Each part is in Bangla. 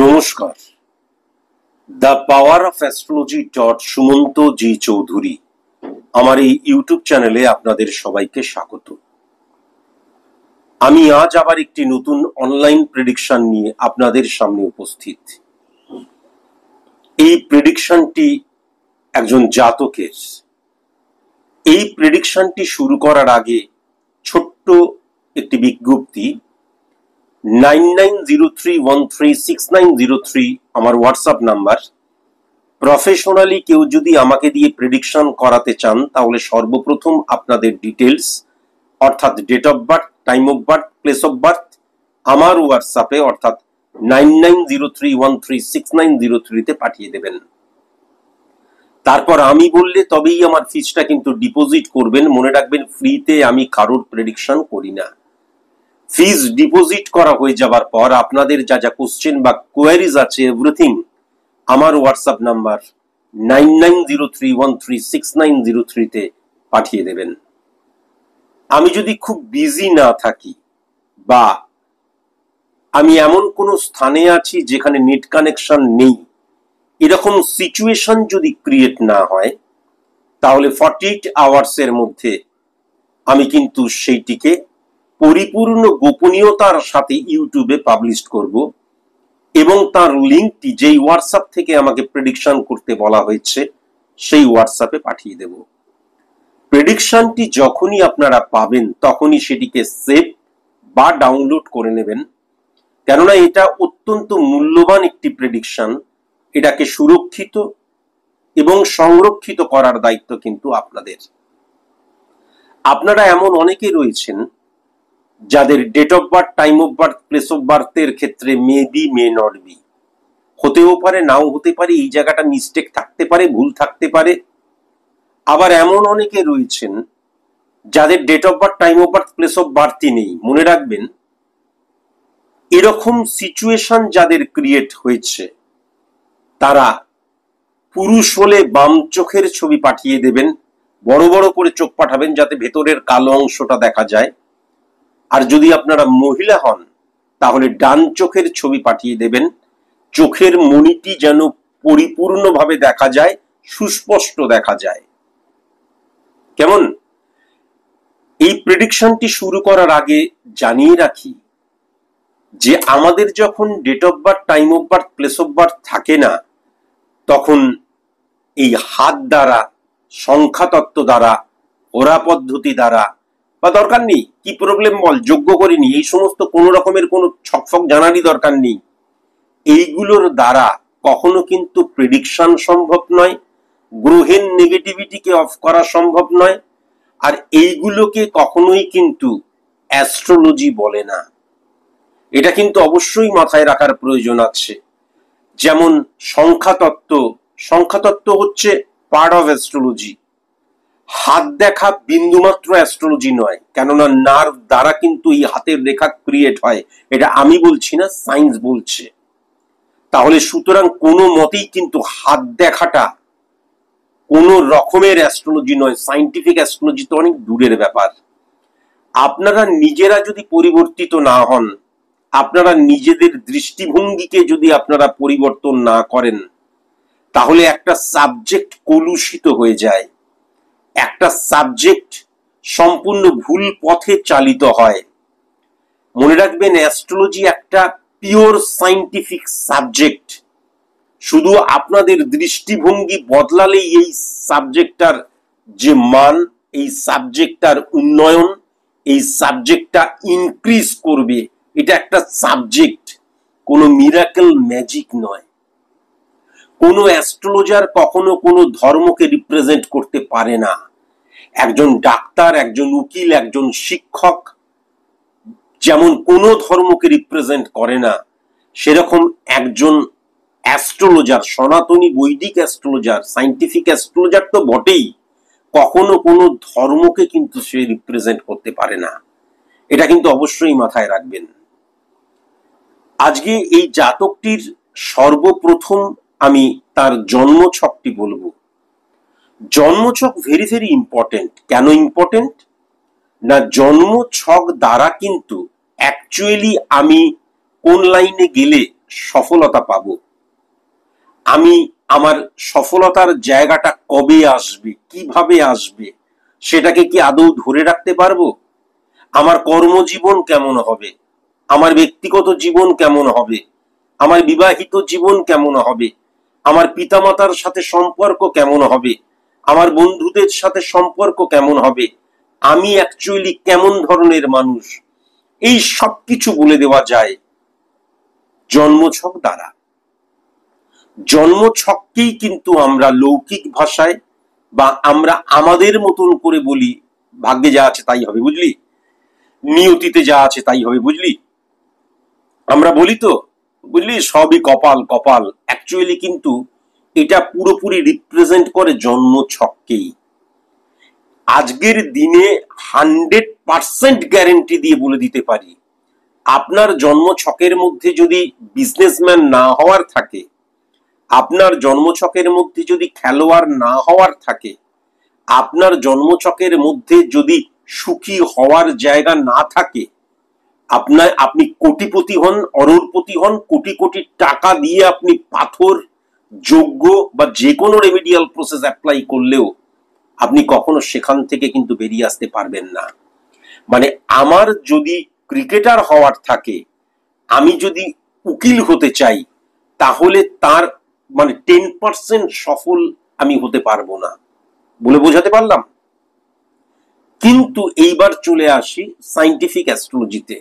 নমস্কার the power of astrology dot Sumanta ji Chowdhury আমার এই ইউটিউব চ্যানেলে আপনাদের সবাইকে স্বাগত আমি আজ আবার একটি নতুন অনলাইন প্রেডিকশন নিয়ে আপনাদের সামনে উপস্থিত এই প্রেডিকশনটি একজন জাতকের এই প্রেডিকশনটি শুরু করার আগে ছোট্ট একটি বিজ্ঞপ্তি nine nine zero three one three six nine zero three আমার হোয়াটসঅ্যাপ নাম্বার প্রফেশনালি কেউ যদি আমাকে দিয়ে প্রেডিকশন করাতে চান তাহলে সর্বপ্রথম আপনাদের ডিটেলস অর্থাৎ date of birth time of birth place of birth আমার হোয়াটসঅ্যাপে অর্থাৎ nine nine zero three one three six nine zero থ্রিতে পাঠিয়ে দেবেন তারপর আমি বললে তবেই আমার ফিজটা কিন্তু ডিপোজিট করবেন মনে রাখবেন ফ্রিতে আমি কারোর প্রেডিকশন করি না ফিজ ডিপোজিট করা হয়ে যাবার পর আপনাদের যা যা কোশ্চেন বা কোয়ারিজ আছে এভরিথিং আমার WhatsApp number nine nine zero three one three six nine zero থ্রিতে পাঠিয়ে দেবেন আমি যদি খুব বিজি না থাকি বা আমি এমন কোনো স্থানে আছি যেখানে নেট কানেকশন নেই এরকম সিচুয়েশন যদি ক্রিয়েট না হয় তাহলে ফর্টি এইট আওয়ার্সের মধ্যে আমি কিন্তু সেইটিকে পরিপূর্ণ গোপনীয়তার সাথে ইউটিউবে পাবলিশ করব এবং তার লিঙ্কটি যেই হোয়াটসঅ্যাপ থেকে আমাকে প্রেডিকশন করতে বলা হয়েছে সেই হোয়াটসঅ্যাপে পাঠিয়ে দেব প্রেডিকশনটি যখনই আপনারা পাবেন তখনই সেটিকে সেভ বা ডাউনলোড করে নেবেন কেননা এটা অত্যন্ত মূল্যবান একটি প্রেডিকশন এটাকে সুরক্ষিত এবং সংরক্ষিত করার দায়িত্ব কিন্তু আপনাদের আপনারা এমন অনেকে রয়েছেন যাদের date of birth time of birth place of বার্থের ক্ষেত্রে may be may not be হতেও পারে নাও হতে পারে এই জায়গাটা মিস্টেক থাকতে পারে ভুল থাকতে পারে আবার এমন অনেকে রয়েছেন যাদের date of birth time of birth place of বার্থই নেই মনে রাখবেন এরকম সিচুয়েশন যাদের ক্রিয়েট হয়েছে তারা পুরুষ হলে বাম চোখের ছবি পাঠিয়ে দেবেন বড় বড় করে চোখ পাঠাবেন যাতে ভেতরের কালো অংশটা দেখা যায় আর যদি আপনারা মহিলা হন তাহলে ডান চোখের ছবি পাঠিয়ে দেবেন চোখের মণিটি যেন পরিপূর্ণভাবে দেখা যায় সুস্পষ্ট দেখা যায় কেমন এই প্রেডিকশনটি শুরু করার আগে জানিয়ে রাখি যে আমাদের যখন date of birth time of birth place of birth থাকে না তখন এই হাত দ্বারা সংখ্যাতত্ত্ব দ্বারা ওরা পদ্ধতি দ্বারা বা দরকার নেই কি প্রবলেম বল যোগ্য করিনি এই সমস্ত কোনো রকমের কোনো ছকফক জানারই দরকার নেই এইগুলোর দ্বারা কখনো কিন্তু প্রেডিকশন সম্ভব নয় গ্রহের নেগেটিভিটিকে অফ করা সম্ভব নয় আর এইগুলোকে কখনোই কিন্তু অ্যাস্ট্রোলজি বলে না এটা কিন্তু অবশ্যই মাথায় রাখার প্রয়োজন আছে যেমন সংখ্যাতত্ত্ব সংখ্যাতত্ত্ব হচ্ছে পার্ট অফ অ্যাস্ট্রোলজি হাত দেখা বিন্দুমাত্র অ্যাস্ট্রোলজি নয় কেননা নার্ভ দ্বারা কিন্তু এই হাতের রেখা ক্রিয়েট হয় এটা আমি বলছি না সায়েন্স বলছে তাহলে সুতরাং কোনো মতেই কিন্তু হাত দেখাটা কোনো রকমের অ্যাস্ট্রোলজি নয় সাইন্টিফিক অ্যাস্ট্রোলজি তো অনেক দূরের ব্যাপার আপনারা নিজেরা যদি পরিবর্তিত না হন আপনারা নিজেদের দৃষ্টিভঙ্গিকে যদি আপনারা পরিবর্তন না করেন তাহলে একটা সাবজেক্ট কলুষিত হয়ে যায় একটা সাবজেক্ট সম্পূর্ণ ভুল পথে চালিত হয় মনে রাখবেন অ্যাস্ট্রোলজি একটা পিওর সাইন্টিফিক সাবজেক্ট শুধু আপনাদের দৃষ্টিভঙ্গি বদলালেই এই সাবজেক্টটার যে মান এই সাবজেক্টটার উন্নয়ন এই সাবজেক্টটা ইনক্রিজ করবে এটা একটা সাবজেক্ট কোনো মিরাকেল ম্যাজিক নয় কোনো অ্যাস্ট্রোলজার কখনো কোনো ধর্মকে রিপ্রেজেন্ট করতে পারে না একজন ডাক্তার একজন উকিল একজন শিক্ষক যেমন কোন ধর্মকে রিপ্রেজেন্ট করে না সেরকম একজন অ্যাস্ট্রোলজার সনাতনী বৈদিক অ্যাস্ট্রোলজার সাইন্টিফিক অ্যাস্ট্রোলজার তো বটেই কখনো কোনো ধর্মকে কিন্তু সে রিপ্রেজেন্ট করতে পারে না এটা কিন্তু অবশ্যই মাথায় রাখবেন আজকে এই জাতকটির সর্বপ্রথম আমি তার জন্ম ছকটি বলবো জন্মছক ভেরি ভেরি ইম্পর্টেন্ট কেন ইম্পর্টেন্ট না জন্ম ছক দ্বারা কিন্তু অ্যাকচুয়ালি আমি কোন লাইনে গেলে সফলতা পাব আমি আমার সফলতার জায়গাটা কবে আসবে কিভাবে আসবে সেটাকে কি আদৌ ধরে রাখতে পারবো আমার কর্মজীবন কেমন হবে আমার ব্যক্তিগত জীবন কেমন হবে আমার বিবাহিত জীবন কেমন হবে আমার পিতামাতার সাথে সম্পর্ক কেমন হবে আমার বন্ধুদের সাথে সম্পর্ক কেমন হবে আমি অ্যাকচুয়ালি কেমন ধরনের মানুষ এই সব কিছু বলে দেওয়া যায় জন্মছক দ্বারা জন্মছককেই কিন্তু আমরা লৌকিক ভাষায় বা আমরা আমাদের মতন করে বলি ভাগ্যে যা আছে তাই হবে বুঝলি নিয়তিতে যা আছে তাই হবে বুঝলি আমরা বলি তো বুঝলি সবই কপাল কপাল অ্যাকচুয়ালি কিন্তু এটা পুরোপুরি রিপ্রেজেন্ট করে জন্ম ছককেই আজকের দিনে হান্ড্রেড পার্সেন্ট গ্যারেন্টি দিয়ে বলে দিতে পারি আপনার জন্ম ছকের মধ্যে যদি বিজনেসম্যান না হওয়ার থাকে আপনার জন্মছকের মধ্যে যদি খেলোয়াড় না হওয়ার থাকে আপনার জন্মছকের মধ্যে যদি সুখী হওয়ার জায়গা না থাকে আপনার আপনি কোটিপতি হন অরোরপতি হন কোটি কোটি টাকা দিয়ে আপনি পাথর যোগ্য বা যে কোনো রেমিডিয়াল প্রসেস অ্যাপ্লাই করলেও আপনি কখনো সেখান থেকে কিন্তু বেরিয়ে আসতে পারবেন না মানে আমার যদি ক্রিকেটার হওয়ার থাকে আমি যদি উকিল হতে চাই তাহলে তার মানে টেন পার্সেন্ট সফল আমি হতে পারবো না বলে বোঝাতে পারলাম কিন্তু এইবার চলে আসি সাইন্টিফিক অ্যাস্ট্রোলজিতে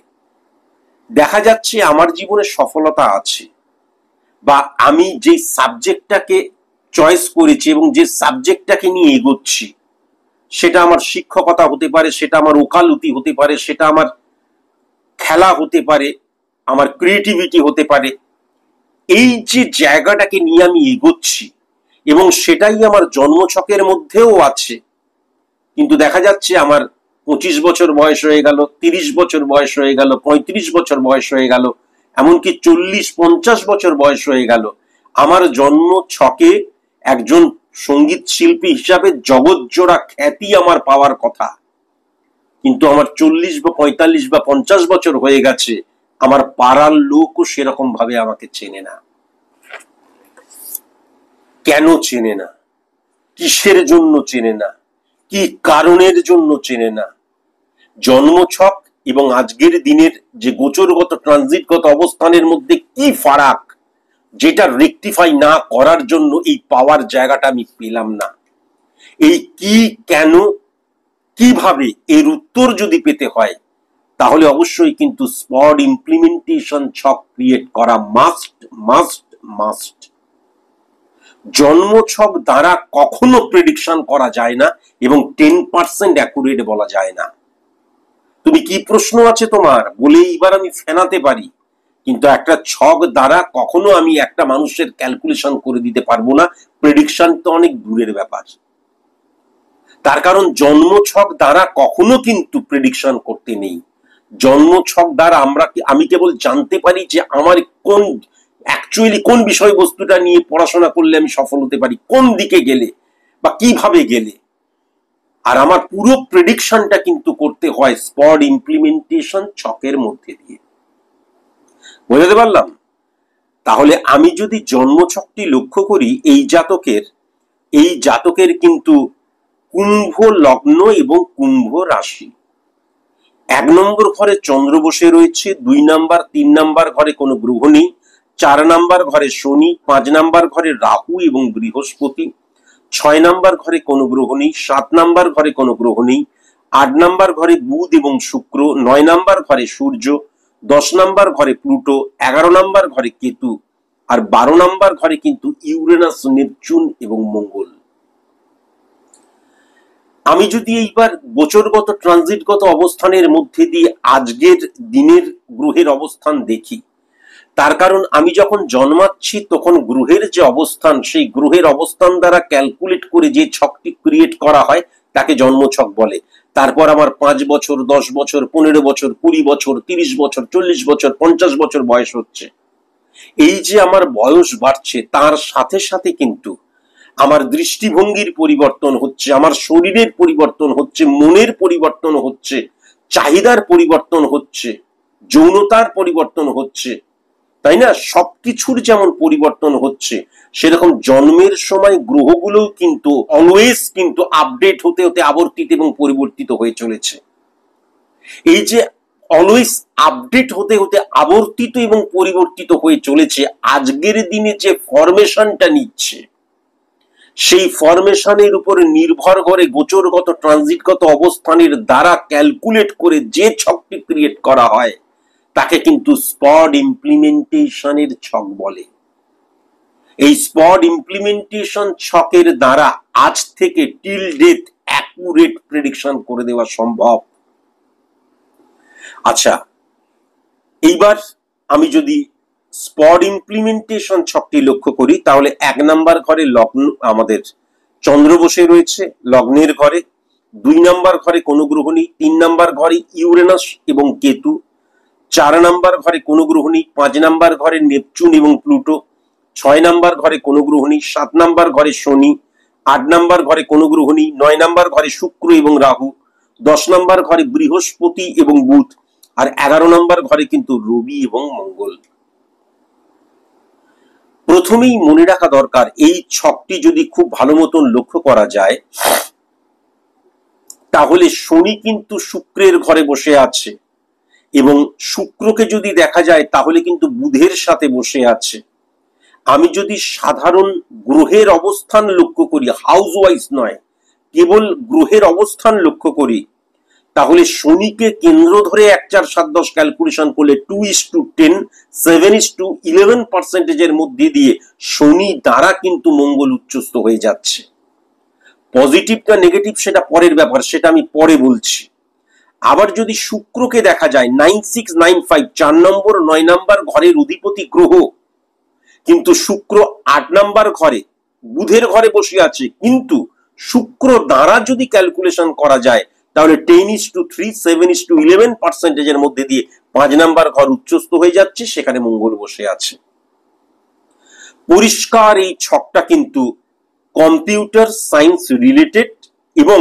দেখা যাচ্ছে আমার জীবনে সফলতা আছে বা আমি যে সাবজেক্টটাকে চয়েস করেছি এবং যে সাবজেক্টটাকে নিয়ে এগোচ্ছি সেটা আমার শিক্ষকতা হতে পারে সেটা আমার ওকালতি হতে পারে সেটা আমার খেলা হতে পারে আমার ক্রিয়েটিভিটি হতে পারে এই যে জায়গাটাকে নিয়ে আমি এগোচ্ছি এবং সেটাই আমার জন্মছকের মধ্যেও আছে কিন্তু দেখা যাচ্ছে আমার পঁচিশ বছর বয়স হয়ে গেল তিরিশ বছর বয়স হয়ে গেল পঁয়ত্রিশ বছর বয়স হয়ে গেল এমনকি চল্লিশ পঞ্চাশ বছর বয়স হয়ে গেল আমার জন্ম ছকে একজন সঙ্গীত শিল্পী হিসাবে জগৎজোড়া খ্যাতি আমার পাওয়ার কথা কিন্তু আমার চল্লিশ বা পঁয়তাল্লিশ বা পঞ্চাশ বছর হয়ে গেছে আমার পাড়ার লোকও সেরকম ভাবে আমাকে চেনে না কেন চেনে না কিসের জন্য চেনে না কি কারণের জন্য চেনে না জন্ম ছক এবং আজকের দিনের যে গোচরগত ট্রানজিটগত অবস্থানের মধ্যে কি ফারাক যেটা রেকটিফাই না করার জন্য এই পাওয়ার জায়গাটা আমি পেলাম না এই কি কেন কিভাবে এর উত্তর যদি পেতে হয় তাহলে অবশ্যই কিন্তু স্পট ইমপ্লিমেন্টেশন ছক ক্রিয়েট করা মাস্ট মাস্ট মাস্ট জন্মছক দ্বারা কখনো প্রেডিকশন করা যায় না এবং টেন পার্সেন্ট অ্যাকুরেট বলা যায় না তুমি কি প্রশ্ন আছে তোমার বলে এইবার আমি ফেনাতে পারি কিন্তু একটা ছক দ্বারা কখনো আমি একটা মানুষের ক্যালকুলেশন করে দিতে পারবো না প্রেডিকশন তো অনেক দূরের ব্যাপার তার কারণ জন্ম ছক দ্বারা কখনো কিন্তু প্রেডিকশন করতে নেই জন্ম ছক দ্বারা আমরা আমি কেবল জানতে পারি যে আমার কোন অ্যাকচুয়ালি কোন বিষয়বস্তুটা নিয়ে পড়াশোনা করলে আমি সফল হতে পারি কোন দিকে গেলে বা কিভাবে গেলে আর আমার পুরো প্রেডিকশনটা কিন্তু করতে হয় স্পট ইমপ্লিমেন্টেশন ছকের মধ্যে দিয়ে বোঝাতে পারলাম তাহলে আমি যদি জন্মছকটি লক্ষ্য করি এই জাতকের এই জাতকের কিন্তু কুম্ভ লগ্ন এবং কুম্ভ রাশি এক নম্বর ঘরে চন্দ্র বসে রয়েছে দুই নাম্বার তিন নাম্বার ঘরে কোনো গ্রহ নেই চার নাম্বার ঘরে শনি পাঁচ নাম্বার ঘরে রাহু এবং বৃহস্পতি ছয় নাম্বার ঘরে কোনো গ্রহ নেই সাত নাম্বার ঘরে কোনো গ্রহ নেই আট নাম্বার ঘরে বুধ এবং শুক্র নয় নাম্বার ঘরে সূর্য দশ নাম্বার ঘরে প্লুটো এগারো নাম্বার ঘরে কেতু আর বারো নাম্বার ঘরে কিন্তু ইউরেনাস নেপচুন এবং মঙ্গল আমি যদি এইবার গোচরগত ট্রানজিটগত অবস্থানের মধ্যে দিয়ে আজকের দিনের গ্রহের অবস্থান দেখি তার কারণ আমি যখন জন্মাচ্ছি তখন গ্রহের যে অবস্থান সেই গ্রহের অবস্থান দ্বারা ক্যালকুলেট করে যে ছকটি ক্রিয়েট করা হয় তাকে জন্মছক বলে তারপর আমার পাঁচ বছর দশ বছর পনেরো বছর কুড়ি বছর তিরিশ বছর চল্লিশ বছর পঞ্চাশ বছর বয়স হচ্ছে এই যে আমার বয়স বাড়ছে তার সাথে সাথে কিন্তু আমার দৃষ্টিভঙ্গির পরিবর্তন হচ্ছে আমার শরীরের পরিবর্তন হচ্ছে মনের পরিবর্তন হচ্ছে চাহিদার পরিবর্তন হচ্ছে যৌনতার পরিবর্তন হচ্ছে তাই না সবকিছুর যেমন পরিবর্তন হচ্ছে সেরকম জন্মের সময় গ্রহগুলোও কিন্তু অলওয়েজ কিন্তু আপডেট হতে হতে আবর্তিত এবং পরিবর্তিত হয়ে চলেছে এই যে অলওয়েজ আপডেট হতে হতে আবর্তিত এবং পরিবর্তিত হয়ে চলেছে আজকের দিনে যে ফরমেশনটা নিচ্ছে সেই ফরমেশনের উপরে নির্ভর করে গোচরগত ট্রানজিটগত অবস্থানের দ্বারা ক্যালকুলেট করে যে ছকটি ক্রিয়েট করা হয় তাকে কিন্তু স্পট ইমপ্লিমেন্টেশনের ছক বলে এই স্পট ইমপ্লিমেন্টেশন ছকের দ্বারা আজ থেকে টিল ডেথ অ্যাকুরেট প্রেডিকশন করে দেওয়া সম্ভব আচ্ছা এইবার আমি যদি স্পট ইমপ্লিমেন্টেশন ছকটি লক্ষ্য করি তাহলে এক নাম্বার ঘরে লগ্ন আমাদের চন্দ্র বসে রয়েছে লগ্নের ঘরে দুই নাম্বার ঘরে কোনো গ্রহ নেই তিন নাম্বার ঘরে ইউরেনাস এবং কেতু চার নাম্বার ঘরে কোনো গ্রহ নেই পাঁচ নাম্বার ঘরে নেপচুন এবং প্লুটো ছয় নাম্বার ঘরে কোনো গ্রহ নেই সাত নাম্বার ঘরে শনি আট নাম্বার ঘরে কোনো গ্রহ নেই নয় নাম্বার ঘরে শুক্র এবং রাহু দশ নাম্বার ঘরে বৃহস্পতি এবং বুধ আর এগারো নাম্বার ঘরে কিন্তু রবি এবং মঙ্গল প্রথমেই মনে রাখা দরকার এই ছকটি যদি খুব ভালো মতন লক্ষ্য করা যায় তাহলে শনি কিন্তু শুক্রের ঘরে বসে আছে এবং শুক্রকে যদি দেখা যায় তাহলে কিন্তু বুধের সাথে বসে আছে আমি যদি সাধারণ গ্রহের অবস্থান লক্ষ্য করি হাউস ওয়াইজ নয় কেবল গ্রহের অবস্থান লক্ষ্য করি তাহলে শনিকে কেন্দ্র ধরে এক চার সাত দশ ক্যালকুলেশন করলে two is two ten seven is two eleven পার্সেন্টেজের মধ্যে দিয়ে শনি দ্বারা কিন্তু মঙ্গল উচ্চস্ত হয়ে যাচ্ছে পজিটিভ না নেগেটিভ সেটা পরের ব্যাপার সেটা আমি পরে বলছি আবার যদি শুক্রকে দেখা যায় নাইন সিক্স নাইন ফাইভ চার নম্বর নয় নম্বর ঘরের অধিপতি গ্রহ কিন্তু শুক্র আট নম্বর ঘরে বুধের ঘরে বসে আছে কিন্তু শুক্র দ্বারা যদি ক্যালকুলেশন করা যায় তাহলে ten is two three seven is two eleven পার্সেন্টেজের মধ্যে দিয়ে পাঁচ নাম্বার ঘর উচ্চস্থ হয়ে যাচ্ছে সেখানে মঙ্গল বসে আছে পরিষ্কার এই ছকটা কিন্তু কম্পিউটার সায়েন্স রিলেটেড এবং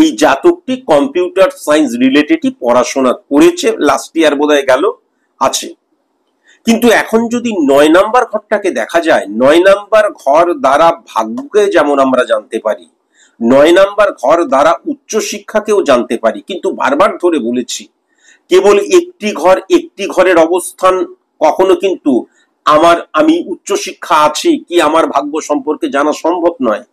এই জাতকটি কম্পিউটার সায়েন্স রিলেটেডই পড়াশোনা করেছে লাস্ট ইয়ার বোধহয় গেল আছে কিন্তু এখন যদি নয় নাম্বার ঘরটাকে দেখা যায় নয় নাম্বার ঘর দ্বারা ভাগ্যকে যেমন আমরা জানতে পারি নয় নাম্বার ঘর দ্বারা উচ্চ শিক্ষাকেও জানতে পারি কিন্তু বারবার ধরে বলেছি কেবল একটি ঘর একটি ঘরের অবস্থান কখনো কিন্তু আমার আমি উচ্চশিক্ষা আছি কি আমার ভাগ্য সম্পর্কে জানা সম্ভব নয়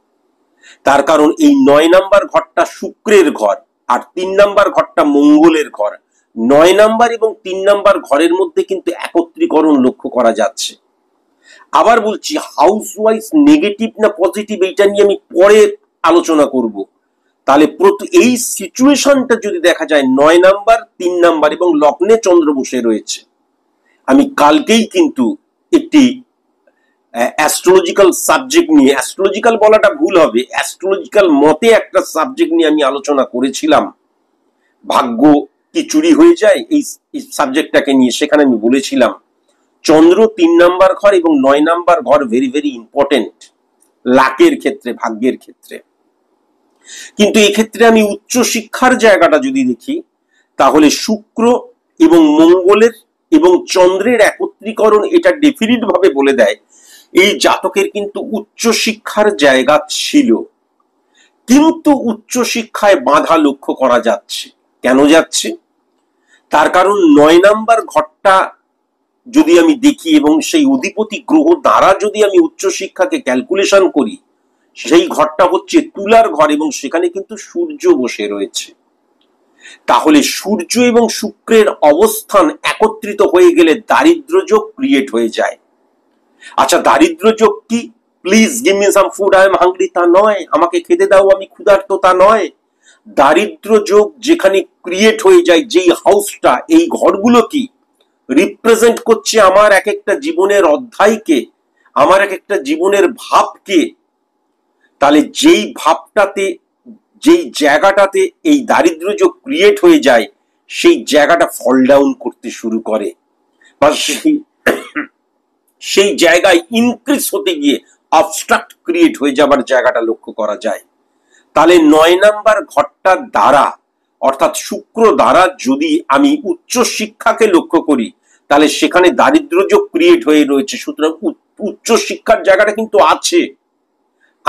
তার কারণ এই নয় নাম্বার ঘরটা শুক্রের ঘর আর তিন নাম্বার ঘরটা মঙ্গলের ঘর নয় নাম্বার এবং তিন নাম্বার ঘরের মধ্যে কিন্তু একত্রীকরণ লক্ষ্য করা যাচ্ছে আবার বলছি হাউস ওয়াইজ নেগেটিভ না পজিটিভ এইটা নিয়ে আমি পরে আলোচনা করব তাহলে এই সিচুয়েশনটা যদি দেখা যায় নয় নাম্বার তিন নাম্বার এবং লগ্নে চন্দ্র বসে রয়েছে আমি কালকেই কিন্তু একটি অ্যাস্ট্রোলজিক্যাল সাবজেক্ট নিয়ে অ্যাস্ট্রোলজিক্যাল বলাটা ভুল হবে অ্যাস্ট্রোলজিক্যাল মতে একটা সাবজেক্ট নিয়ে আমি আলোচনা করেছিলাম ভাগ্য কি চুরি হয়ে যায় এই সাবজেক্টটাকে নিয়ে সেখানে আমি বলেছিলাম চন্দ্র তিন নাম্বার ঘর এবং নয় নাম্বার ঘর ভেরি ভেরি ইম্পর্টেন্ট লাকের ক্ষেত্রে ভাগ্যের ক্ষেত্রে কিন্তু এক্ষেত্রে আমি উচ্চ শিক্ষার জায়গাটা যদি দেখি তাহলে শুক্র এবং মঙ্গলের এবং চন্দ্রের একত্রীকরণ এটা ডেফিনিট ভাবে বলে দেয় এই জাতকের কিন্তু শিক্ষার জায়গা ছিল কিন্তু উচ্চশিক্ষায় বাধা লক্ষ্য করা যাচ্ছে কেন যাচ্ছে তার কারণ নয় নাম্বার ঘরটা যদি আমি দেখি এবং সেই অধিপতি গ্রহ দ্বারা যদি আমি উচ্চশিক্ষাকে ক্যালকুলেশন করি সেই ঘরটা হচ্ছে তুলার ঘর এবং সেখানে কিন্তু সূর্য বসে রয়েছে তাহলে সূর্য এবং শুক্রের অবস্থান একত্রিত হয়ে গেলে দারিদ্র যোগ ক্রিয়েট হয়ে যায় আচ্ছা দারিদ্র যোগ কি please give me some food I am hungry তা নয় আমাকে খেতে দাও আমি ক্ষুধার্ত তা নয় দারিদ্র যোগ যেখানে ক্রিয়েট হয়ে যায় যেই হাউসটা এই ঘরগুলো কি রিপ্রেজেন্ট করছে আমার এক একটা জীবনের অধ্যায়কে আমার এক একটা জীবনের ভাবকে তাহলে যেই ভাবটাতে যেই জায়গাটাতে এই দারিদ্র যোগ ক্রিয়েট হয়ে যায় সেই জায়গাটা ফল ডাউন করতে শুরু করে বা সেই সেই জায়গায় ইনক্রিজ হতে গিয়ে অবস্ট্রাক্ট ক্রিয়েট হয়ে যাবার জায়গাটা লক্ষ্য করা যায় তাহলে নয় নাম্বার ঘরটার দ্বারা অর্থাৎ শুক্র দ্বারা যদি আমি উচ্চ শিক্ষাকে লক্ষ্য করি তাহলে সেখানে দারিদ্র যোগ ক্রিয়েট হয়ে রয়েছে সুতরাং উচ্চ শিক্ষার জায়গাটা কিন্তু আছে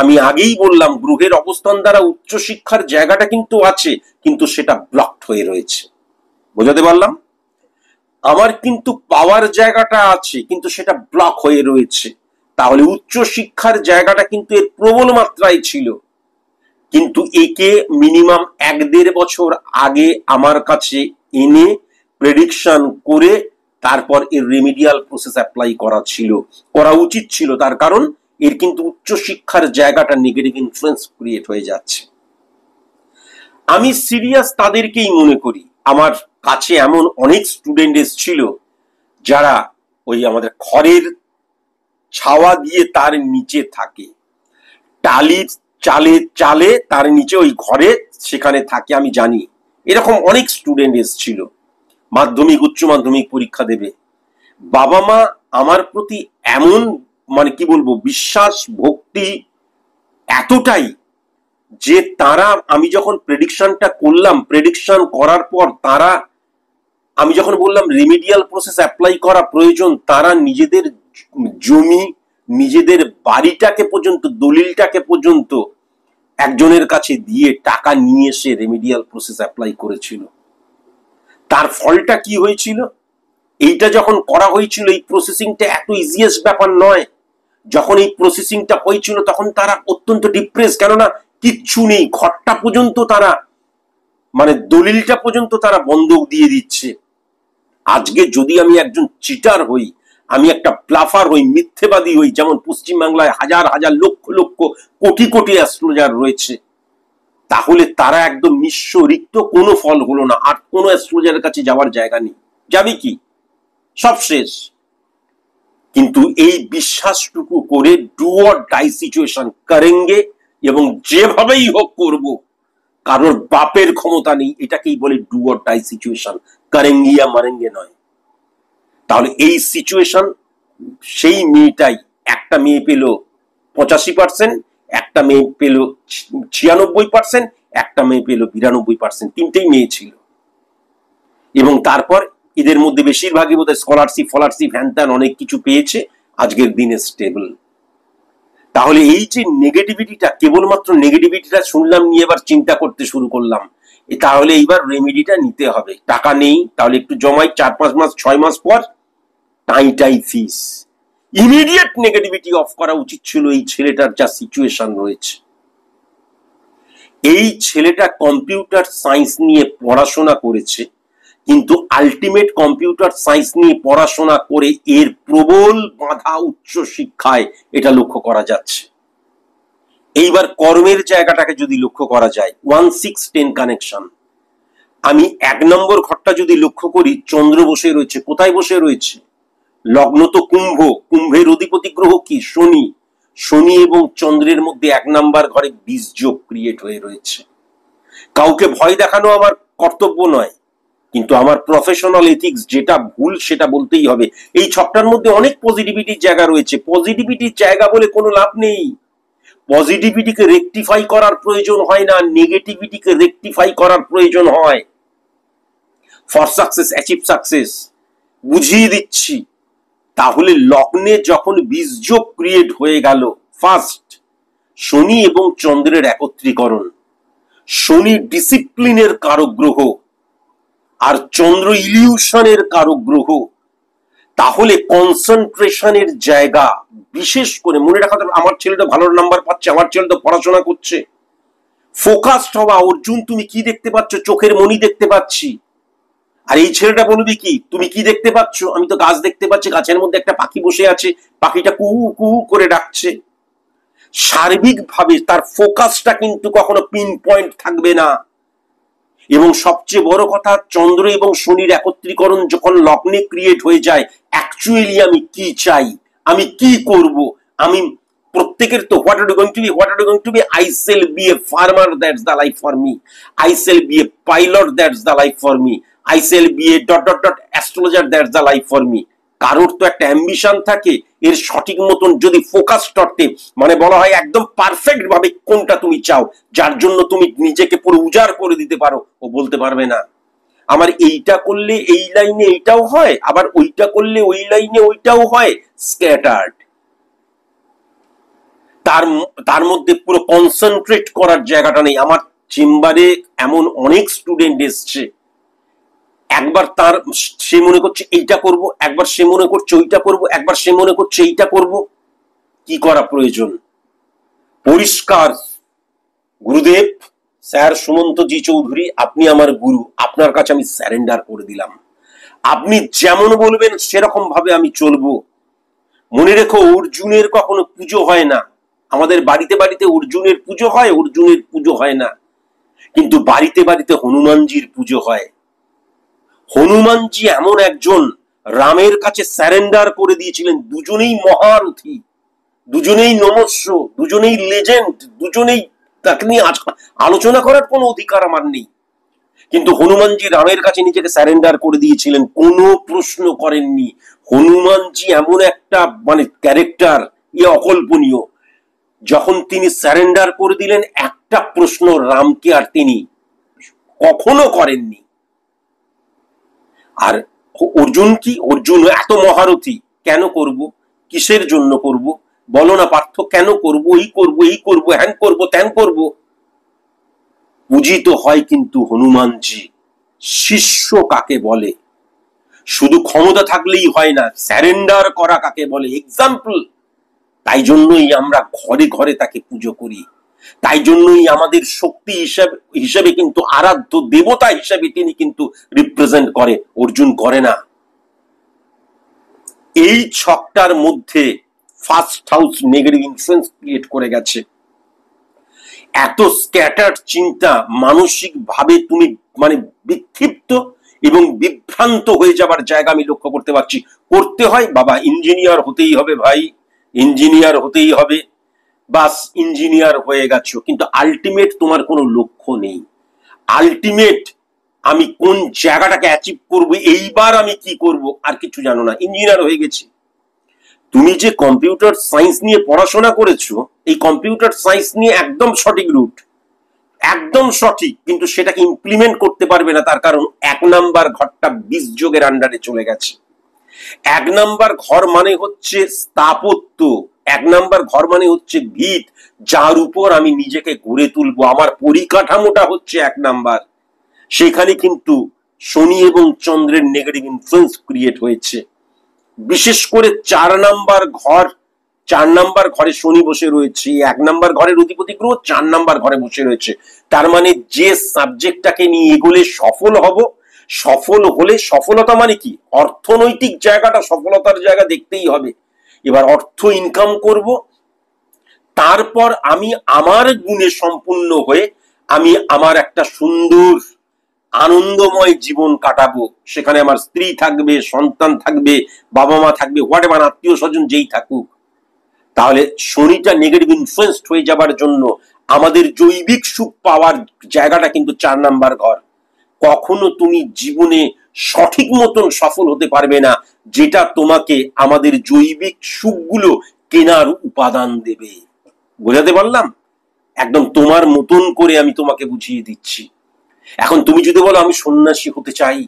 আমি আগেই বললাম গ্রহের অবস্থান দ্বারা উচ্চ শিক্ষার জায়গাটা কিন্তু আছে কিন্তু সেটা ব্লকড হয়ে রয়েছে বোঝাতে পারলাম আমার কিন্তু পাওয়ার জায়গাটা আছে কিন্তু সেটা ব্লক হয়ে রয়েছে তাহলে উচ্চ শিক্ষার জায়গাটা কিন্তু এর প্রবল মাত্রায় ছিল কিন্তু একে মিনিমাম এক দেড় বছর আগে আমার কাছে এনে প্রেডিকশন করে তারপর এর রেমিডিয়াল প্রসেস অ্যাপ্লাই করা ছিল করা উচিত ছিল তার কারণ এর কিন্তু উচ্চ শিক্ষার জায়গাটা নেগেটিভ ইনফ্লুয়েন্স ক্রিয়েট হয়ে যাচ্ছে আমি সিরিয়াস তাদেরকেই মনে করি আমার কাছে এমন অনেক স্টুডেন্ট ছিল যারা ওই আমাদের খড়ের ছাওয়া দিয়ে তার নিচে থাকে টালির চালে চালে তার নিচে ওই ঘরে সেখানে থাকে আমি জানি এরকম অনেক স্টুডেন্ট এসছিল মাধ্যমিক উচ্চ মাধ্যমিক পরীক্ষা দেবে বাবা মা আমার প্রতি এমন মানে কি বলবো বিশ্বাস ভক্তি এতটাই যে তারা আমি যখন প্রেডিকশনটা করলাম প্রেডিকশন করার পর তারা আমি যখন বললাম রেমিডিয়াল প্রসেস অ্যাপ্লাই করা প্রয়োজন তারা নিজেদের জমি নিজেদের বাড়িটাকে পর্যন্ত দলিলটাকে পর্যন্ত একজনের কাছে দিয়ে টাকা নিয়ে এসে রেমিডিয়াল প্রসেস অ্যাপ্লাই করেছিল তার ফলটা কি হয়েছিল এইটা যখন করা হয়েছিল এই প্রসেসিংটা এত ইজিয়েস্ট ব্যাপার নয় যখন এই প্রসেসিংটা হয়েছিল তখন তারা অত্যন্ত ডিপ্রেস কেননা কিচ্ছু নেই ঘরটা পর্যন্ত তারা মানে দলিলটা পর্যন্ত তারা বন্ধক দিয়ে দিচ্ছে আজকে যদি আমি একজন চিটার হই আমি একটা প্লাফার হই মিথ্যেবাদী হই যেমন পশ্চিমবাংলায় হাজার হাজার লক্ষ লক্ষ কোটি কোটি অ্যাস্ট্রোলজার রয়েছে তাহলে তারা একদম নিঃস্ব রিক্ত কোনো ফল হলো না আর কোনো অ্যাস্ট্রোলজারের কাছে যাওয়ার জায়গা নেই যাবে কি সব শেষ কিন্তু এই বিশ্বাসটুকু করে ডু অর ডাই সিচুয়েশন করেঙ্গে এবং যেভাবেই হোক করব কারোর বাপের ক্ষমতা নেই এটাকেই বলে ডু অর ডাই সিচুয়েশন করেঙ্গি ইয়া মারেঙ্গে নয় তাহলে এই সিচুয়েশন সেই মেয়েটাই একটা মেয়ে পেল পঁচাশি পার্সেন্ট একটা মেয়ে পেল ছিয়ানব্বই পার্সেন্ট একটা মেয়ে পেল বিরানব্বই পার্সেন্ট তিনটেই মেয়ে ছিল এবং তারপর এদের মধ্যে বেশিরভাগই বোধহয় স্কলারশিপ ফলারশিপ হ্যান অনেক কিছু পেয়েছে আজকের দিনে স্টেবল তাহলে এই যে নেগেটিভিটিটা কেবলমাত্র নেগেটিভিটিটা শুনলাম নিয়ে এবার চিন্তা করতে শুরু করলাম তাহলে এইবার রেমেডিটা নিতে হবে টাকা নেই তাহলে একটু জমাই চার পাঁচ মাস ছয় মাস পর টাই টাই ফিস ইমিডিয়েট নেগেটিভিটি অফ করা উচিত ছিল এই ছেলেটার যা সিচুয়েশন রয়েছে এই ছেলেটা কম্পিউটার সায়েন্স নিয়ে পড়াশোনা করেছে কিন্তু আলটিমেট কম্পিউটার সায়েন্স নিয়ে পড়াশোনা করে এর প্রবল বাধা উচ্চ শিক্ষায় এটা লক্ষ্য করা যাচ্ছে এইবার কর্মের জায়গাটাকে যদি লক্ষ্য করা যায় ওয়ান সিক্স টেন কানেকশন আমি এক নম্বর ঘরটা যদি লক্ষ্য করি চন্দ্র বসে রয়েছে কোথায় বসে রয়েছে লগ্ন তো কুম্ভ কুম্ভের অধিপতি গ্রহ কি শনি শনি এবং চন্দ্রের মধ্যে এক নাম্বার ঘরে বীজ যোগ ক্রিয়েট হয়ে রয়েছে কাউকে ভয় দেখানো আমার কর্তব্য নয় কিন্তু আমার প্রফেশনাল এথিক্স যেটা ভুল সেটা বলতেই হবে এই ছকটার মধ্যে অনেক পজিটিভিটির জায়গা রয়েছে পজিটিভিটির জায়গা বলে কোনো লাভ নেই পজিটিভিটিকে রেকটিফাই করার প্রয়োজন হয় না নেগেটিভিটিকে রেকটিফাই করার প্রয়োজন হয় ফর সাকসেস অ্যাচিভ সাকসেস বুঝিয়ে দিচ্ছি তাহলে লগ্নে যখন বীজযোগ ক্রিয়েট হয়ে গেল ফার্স্ট শনি এবং চন্দ্রের একত্রীকরণ শনি ডিসিপ্লিনের কারক গ্রহ আর চন্দ্র ইলিউশনের কারক গ্রহ তাহলে কনসেন্ট্রেশনের জায়গা বিশেষ করে মনে রাখাতে আমার ছেলেটা ভালো নাম্বার পাচ্ছে আমার ছেলেটা পড়াশোনা করছে ফোকাসড হওয়া অর্জুন তুমি কি দেখতে পাচ্ছ চোখের মনি দেখতে পাচ্ছি আর এই ছেলেটা বলবি কি তুমি কি দেখতে পাচ্ছ আমি তো গাছ দেখতে পাচ্ছি গাছের মধ্যে একটা পাখি বসে আছে পাখিটা কুহু কুহু করে ডাকছে সার্বিকভাবে তার ফোকাসটা কিন্তু কখনো পিন পয়েন্ট থাকবে না এবং সবচেয়ে বড় কথা চন্দ্র এবং শনির একত্রীকরণ যখন লগ্নে ক্রিয়েট হয়ে যায় অ্যাকচুয়ালি আমি কি চাই আমি কি করব আমি প্রত্যেকের তো what are going to be what are going to be I shall be a farmer that's the life for me I shall be a pilot that's the life for me I shall be a dot dot dot astrologer that's the life for me কারোর তো একটা অ্যাম্বিশন থাকে এর সঠিক মতন যদি ফোকাস করতে মানে বলা হয় একদম পারফেক্ট ভাবে কোনটা তুমি চাও যার জন্য তুমি নিজেকে পুরো উজাড় করে দিতে পারো ও বলতে পারবে না আমার এইটা করলে এই লাইনে এইটাও হয় আবার ওইটা করলে ওই লাইনে ওইটাও হয় স্ক্যাটার্ড তার তার মধ্যে পুরো কনসেন্ট্রেট করার জায়গাটা নেই আমার চেম্বারে এমন অনেক স্টুডেন্ট এসছে একবার তার সে মনে করছে এইটা করব একবার সে মনে করছে ওইটা করব একবার সে মনে করছে এইটা করব কি করা প্রয়োজন পরিষ্কার গুরুদেব স্যার সুমন্ত জি চৌধুরী আপনি আমার গুরু আপনার কাছে আমি স্যারেন্ডার করে দিলাম আপনি যেমন বলবেন সেরকম ভাবে আমি চলবো মনে রেখো অর্জুনের কখনো পুজো হয় না আমাদের বাড়িতে বাড়িতে অর্জুনের পুজো হয় অর্জুনের পুজো হয় না কিন্তু বাড়িতে বাড়িতে হনুমানজির পুজো হয় হনুমানজি এমন একজন রামের কাছে স্যারেন্ডার করে দিয়েছিলেন দুজনেই মহারথী দুজনেই নমস্য দুজনেই লেজেন্ড দুজনেই তাকে নিয়ে আজ আলোচনা করার কোনো অধিকার আমার নেই কিন্তু হনুমানজি রামের কাছে নিজেকে স্যারেন্ডার করে দিয়েছিলেন কোনো প্রশ্ন করেননি হনুমানজি এমন একটা মানে ক্যারেক্টার ইয়ে অকল্পনীয় যখন তিনি স্যারেন্ডার করে দিলেন একটা প্রশ্ন রামকে আর তিনি কখনো করেননি আর অর্জুন কি অর্জুন এত মহারথী কেন করব কিসের জন্য করব বলো না পার্থ কেন করব এই করব এই করব হ্যান করব ত্যান করব পূজিত হয় কিন্তু হনুমানজি শিষ্য কাকে বলে শুধু ক্ষমতা থাকলেই হয় না স্যারেন্ডার করা কাকে বলে এক্সাম্পল তাই জন্যই আমরা ঘরে ঘরে তাকে পুজো করি তাই জন্যই আমাদের শক্তি হিসাবে হিসেবে কিন্তু আরাধ্য দেবতা হিসাবে তিনি কিন্তু রিপ্রেজেন্ট করে অর্জুন করে না এই ছকটার মধ্যে first house negative influence create করে গেছে এত স্ক্যাটার্ড চিন্তা মানসিকভাবে তুমি মানে বিক্ষিপ্ত এবং বিভ্রান্ত হয়ে যাবার জায়গা আমি লক্ষ্য করতে পারছি করতে হয় বাবা ইঞ্জিনিয়ার হতেই হবে ভাই ইঞ্জিনিয়ার হতেই হবে বাস ইঞ্জিনিয়ার হয়ে গেছো কিন্তু আলটিমেট তোমার কোনো লক্ষ্য নেই আলটিমেট আমি কোন জায়গাটাকে অ্যাচিভ করব এইবার আমি কি করব আর কিছু জানো না ইঞ্জিনিয়ার হয়ে গেছি তুমি যে কম্পিউটার সায়েন্স নিয়ে পড়াশোনা করেছো এই কম্পিউটার সায়েন্স নিয়ে একদম সঠিক রুট একদম সঠিক কিন্তু সেটাকে ইমপ্লিমেন্ট করতে পারবে না তার কারণ এক নাম্বার ঘরটা বিশ যোগের আন্ডারে চলে গেছে এক নাম্বার ঘর মানে হচ্ছে স্থাপত্য এক নাম্বার ঘর মানে হচ্ছে ভিত যার উপর আমি নিজেকে গড়ে তুলবো আমার পরিকাঠামোটা হচ্ছে এক নাম্বার সেখানে কিন্তু শনি এবং চন্দ্রের নেগেটিভ ইনফ্লুয়েন্স ক্রিয়েট হয়েছে বিশেষ করে চার নাম্বার ঘর চার নাম্বার ঘরে শনি বসে রয়েছে এক নাম্বার ঘরের অধিপতি গ্রহ চার নাম্বার ঘরে বসে রয়েছে তার মানে যে সাবজেক্টটাকে নিয়ে এগোলে সফল হব সফল হলে সফলতা মানে কি অর্থনৈতিক জায়গাটা সফলতার জায়গা দেখতেই হবে এবার অর্থ ইনকাম করব তারপর আমি আমার গুণে সম্পূর্ণ হয়ে আমি আমার একটা সুন্দর আনন্দময় জীবন কাটাবো সেখানে আমার স্ত্রী থাকবে সন্তান থাকবে বাবা মা থাকবে হোয়াট এভার আত্মীয় স্বজন যেই থাকুক তাহলে শনিটা নেগেটিভ ইনফ্লুয়েসড হয়ে যাবার জন্য আমাদের জৈবিক সুখ পাওয়ার জায়গাটা কিন্তু চার নাম্বার ঘর কখনো তুমি জীবনে সঠিক মতন সফল হতে পারবে না যেটা তোমাকে আমাদের জৈবিক সুখগুলো কেনার উপাদান দেবে বোঝাতে পারলাম একদম তোমার মতন করে আমি তোমাকে বুঝিয়ে দিচ্ছি এখন তুমি যদি বলো আমি সন্ন্যাসী হতে চাই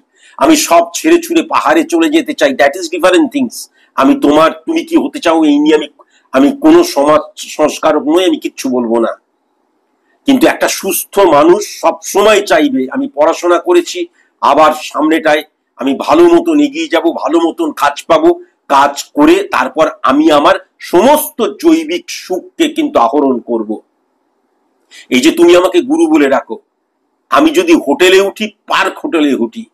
আমি সব ছেড়ে ছুড়ে পাহাড়ে চলে যেতে চাই দ্যাট ইজ ডিফারেন্ট থিংস আমি তোমার তুমি কি হতে চাও এই নিয়ে আমি আমি কোন সমাজ সংস্কারক নয় আমি কিচ্ছু বলবো না কিন্তু একটা সুস্থ মানুষ সব সময় চাইবে আমি পড়াশোনা করেছি আবার সামনেটায় আমি ভালো মতন এগিয়ে যাব ভালো মতন কাজ পাবো কাজ করে তারপর আমি আমার সমস্ত জৈবিক সুখকে কিন্তু আহরণ করব। এই যে তুমি আমাকে গুরু বলে রাখো আমি যদি হোটেলে উঠি পার্ক হোটেলে উঠি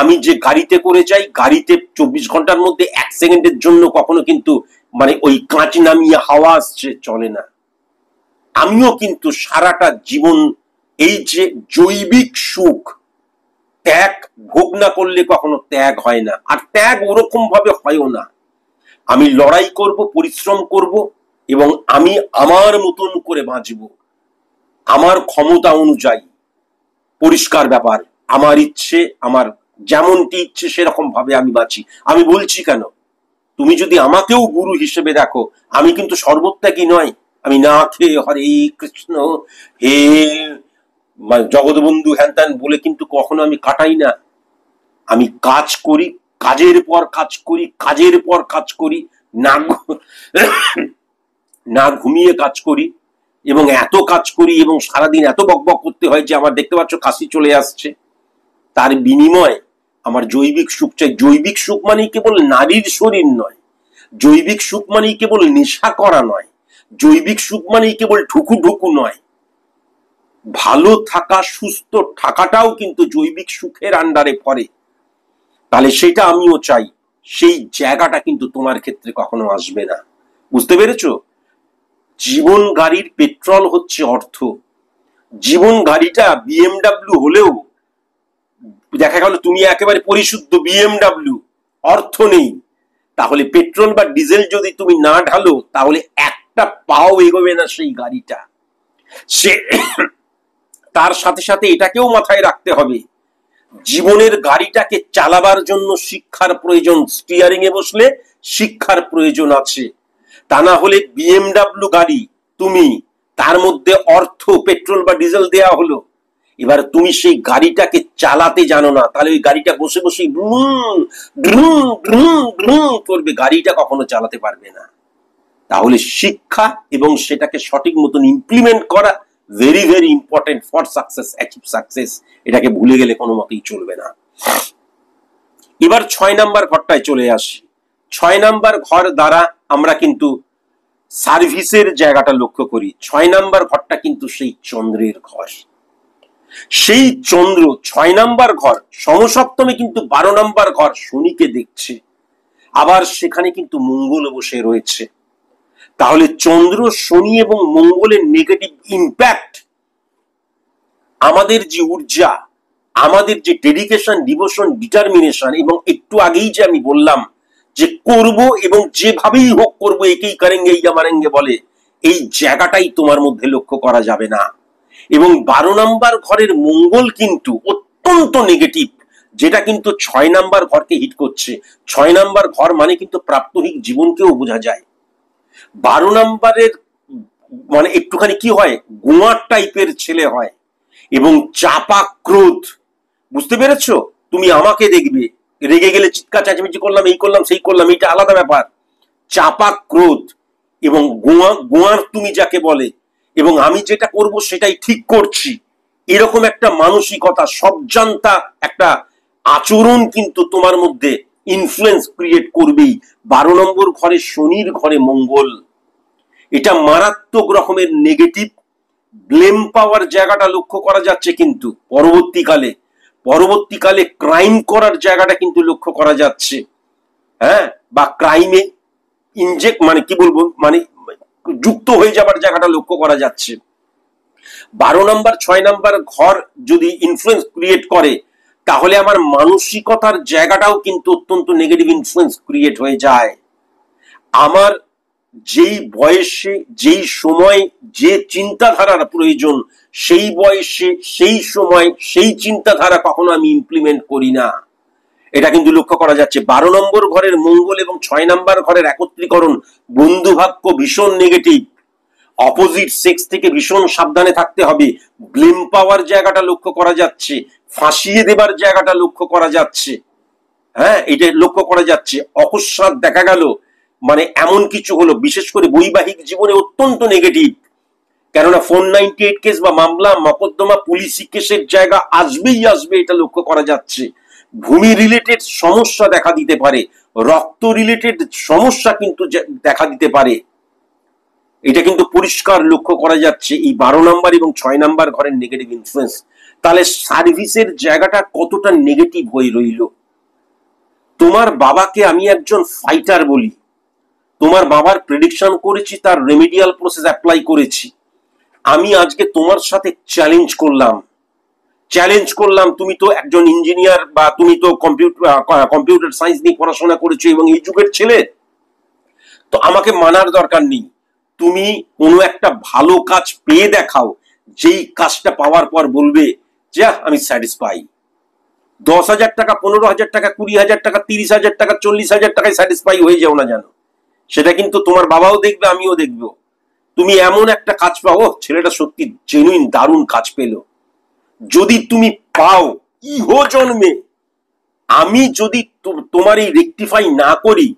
আমি যে গাড়িতে করে যাই গাড়িতে চব্বিশ ঘন্টার মধ্যে এক সেকেন্ডের জন্য কখনো কিন্তু মানে ওই কাঁচ নামিয়ে হাওয়া আসছে চলে না আমিও কিন্তু সারাটা জীবন এই যে জৈবিক সুখ ত্যাগ ভোগ না করলে কখনো ত্যাগ হয় না আর ত্যাগ ওরকম ভাবে হয়ও না আমি লড়াই করব পরিশ্রম করব এবং আমি আমার মতন করে বাঁচব আমার ক্ষমতা অনুযায়ী পরিষ্কার ব্যাপার আমার ইচ্ছে আমার যেমনটি ইচ্ছে সেরকম ভাবে আমি বাঁচি আমি বলছি কেন তুমি যদি আমাকেও গুরু হিসেবে দেখো আমি কিন্তু সর্বত্যাগী নয় আমি না খেয়ে হরে কৃষ্ণ হে জগৎবন্ধু হ্যান ত্যান বলে কিন্তু কখনো আমি কাটাই না আমি কাজ করি কাজের পর কাজ করি কাজের পর কাজ করি না না ঘুমিয়ে কাজ করি এবং এত কাজ করি এবং সারাদিন এত বকবক করতে হয় যে আমার দেখতে পাচ্ছ কাশি চলে আসছে তার বিনিময়ে আমার জৈবিক সুখ চাই জৈবিক সুখ মানেই কেবল নারীর শরীর নয় জৈবিক সুখ মানেই কেবল নেশা করা নয় জৈবিক সুখ মানেই কেবল ঢুকু ঢুকু নয় ভালো থাকা সুস্থ থাকাটাও কিন্তু জৈবিক সুখের আন্ডারে পড়ে তাহলে সেটা আমিও চাই সেই জায়গাটা কিন্তু তোমার ক্ষেত্রে কখনো আসবে না বুঝতে পেরেছো জীবন গাড়ির পেট্রোল হচ্ছে অর্থ জীবন গাড়িটা বিএমডাব্লিউ হলেও দেখা গেল তুমি একেবারে পরিশুদ্ধ বিএমডাব্লিউ অর্থ নেই তাহলে পেট্রোল বা ডিজেল যদি তুমি না ঢালো তাহলে একটা পাও এগোবে না সেই গাড়িটা সে তার সাথে সাথে এটাকেও মাথায় রাখতে হবে জীবনের গাড়িটাকে চালাবার জন্য শিক্ষার প্রয়োজন স্টিয়ারিং এ বসলে শিক্ষার প্রয়োজন আছে তা না হলে বিএমডাব্লিউ গাড়ি তুমি তার মধ্যে অর্থ পেট্রোল বা ডিজেল দেয়া হলো এবার তুমি সেই গাড়িটাকে চালাতে জানো না তাহলে ওই গাড়িটা বসে বসে করবে গাড়িটা কখনো চালাতে পারবে না তাহলে শিক্ষা এবং সেটাকে সঠিক মতন ইমপ্লিমেন্ট করা very very important for success achieve success এটাকে ভুলে গেলে কোনো মতেই চলবে না এবার ছয় নাম্বার ঘরটায় চলে আসি ছয় নাম্বার ঘর দ্বারা আমরা কিন্তু সার্ভিসের জায়গাটা লক্ষ্য করি ছয় নাম্বার ঘরটা কিন্তু সেই চন্দ্রের ঘর সেই চন্দ্র ছয় নাম্বার ঘর সমসপ্তমে কিন্তু বারো নাম্বার ঘর শনিকে দেখছে আবার সেখানে কিন্তু মঙ্গল বসে রয়েছে তাহলে চন্দ্র শনি এবং মঙ্গলের নেগেটিভ ইম্প্যাক্ট আমাদের যে ঊর্জা আমাদের যে ডেডিকেশন ডিভোশন ডিটারমিনেশন এবং একটু আগেই যে আমি বললাম যে করব এবং যেভাবেই হোক করব একেই কারেঙ্গে ইয়া মারেঙ্গে বলে এই জায়গাটাই তোমার মধ্যে লক্ষ্য করা যাবে না এবং বারো নাম্বার ঘরের মঙ্গল কিন্তু অত্যন্ত নেগেটিভ যেটা কিন্তু ছয় নাম্বার ঘরকে হিট করছে ছয় নাম্বার ঘর মানে কিন্তু প্রাপ্তহিক জীবনকেও বোঝা যায় বারো নাম্বারের মানে একটুখানি কি হয় গুয়ার টাইপের ছেলে হয় এবং চাপা ক্রোধ বুঝতে পেরেছ তুমি আমাকে দেখবে রেগে গেলে চিৎকার চাচিমিচি করলাম এই করলাম সেই করলাম এটা আলাদা ব্যাপার চাপা ক্রোধ এবং গোয়া গোয়ার তুমি যাকে বলে এবং আমি যেটা করব সেটাই ঠিক করছি এরকম একটা মানসিকতা সবজান্তা একটা আচরণ কিন্তু তোমার মধ্যে ইনফ্লুয়েন্স ক্রিয়েট করবেই বারো নম্বর ঘরে শনির ঘরে মঙ্গল এটা মারাত্মক রকমের নেগেটিভ ব্লেম পাওয়ার জায়গাটা লক্ষ্য করা যাচ্ছে কিন্তু পরবর্তীকালে পরবর্তীকালে ক্রাইম করার জায়গাটা কিন্তু লক্ষ্য করা যাচ্ছে হ্যাঁ বা ক্রাইমে ইনজেক্ট মানে কি বলবো মানে যুক্ত হয়ে যাবার জায়গাটা লক্ষ্য করা যাচ্ছে বারো নাম্বার ছয় নাম্বার ঘর যদি ইনফ্লুয়েন্স ক্রিয়েট করে তাহলে আমার মানসিকতার জায়গাটাও কিন্তু অত্যন্ত নেগেটিভ ইনফ্লুয়েন্স ক্রিয়েট হয়ে যায় আমার যেই বয়সে যেই সময় যে চিন্তাধারার প্রয়োজন সেই বয়সে সেই সময় সেই চিন্তাধারা কখনো আমি ইমপ্লিমেন্ট করি না এটা কিন্তু লক্ষ্য করা যাচ্ছে বারো নম্বর ঘরের মঙ্গল এবং ছয় নম্বর ঘরের একত্রীকরণ বন্ধুভাক্য ভীষণ নেগেটিভ অপোজিট সেক্স থেকে ভীষণ সাবধানে থাকতে হবে ব্লেম পাওয়ার জায়গাটা লক্ষ্য করা যাচ্ছে ফাঁসিয়ে দেবার জায়গাটা লক্ষ্য করা যাচ্ছে হ্যাঁ এটা লক্ষ্য করা যাচ্ছে অকস্মাত দেখা গেল মানে এমন কিছু হলো বিশেষ করে বৈবাহিক জীবনে অত্যন্ত নেগেটিভ কেননা ফোর নাইনটি এইট কেস বা মামলা মকদ্দমা পুলিশি কেসের জায়গা আসবেই আসবে এটা লক্ষ্য করা যাচ্ছে ভূমি রিলেটেড সমস্যা দেখা দিতে পারে রক্ত রিলেটেড সমস্যা কিন্তু দেখা দিতে পারে এটা কিন্তু পরিষ্কার লক্ষ্য করা যাচ্ছে এই বারো নাম্বার এবং ছয় নাম্বার ঘরের নেগেটিভ ইনফ্লুয়েন্স তাহলে সার্ভিসের জায়গাটা কতটা নেগেটিভ হয়ে রইল তোমার বাবাকে আমি একজন ফাইটার বলি তোমার বাবার প্রেডিকশন করেছি তার রেমিডিয়াল প্রসেস অ্যাপ্লাই করেছি আমি আজকে তোমার সাথে চ্যালেঞ্জ করলাম চ্যালেঞ্জ করলাম তুমি তো একজন ইঞ্জিনিয়ার বা তুমি তো কম্পিউটার কম্পিউটার সায়েন্স নিয়ে পড়াশোনা করেছো এবং যুগের ছেলে তো আমাকে মানার দরকার নেই তুমি কোনো একটা ভালো কাজ পেয়ে দেখাও যেই কাজটা পাওয়ার পর বলবে যে আমি স্যাটিসফাই দশ হাজার টাকা পনেরো হাজার টাকা কুড়ি হাজার টাকা তিরিশ হাজার টাকা চল্লিশ হাজার টাকায় স্যাটিসফাই হয়ে যাও না জানো সেটা কিন্তু তোমার বাবাও দেখবে আমিও দেখব তুমি এমন একটা কাজ পাও ছেলেটা সত্যি জেনুইন দারুণ কাজ পেল যদি তুমি পাও ইহ জন্মে আমি যদি তোমার এই রেক্টিফাই না করি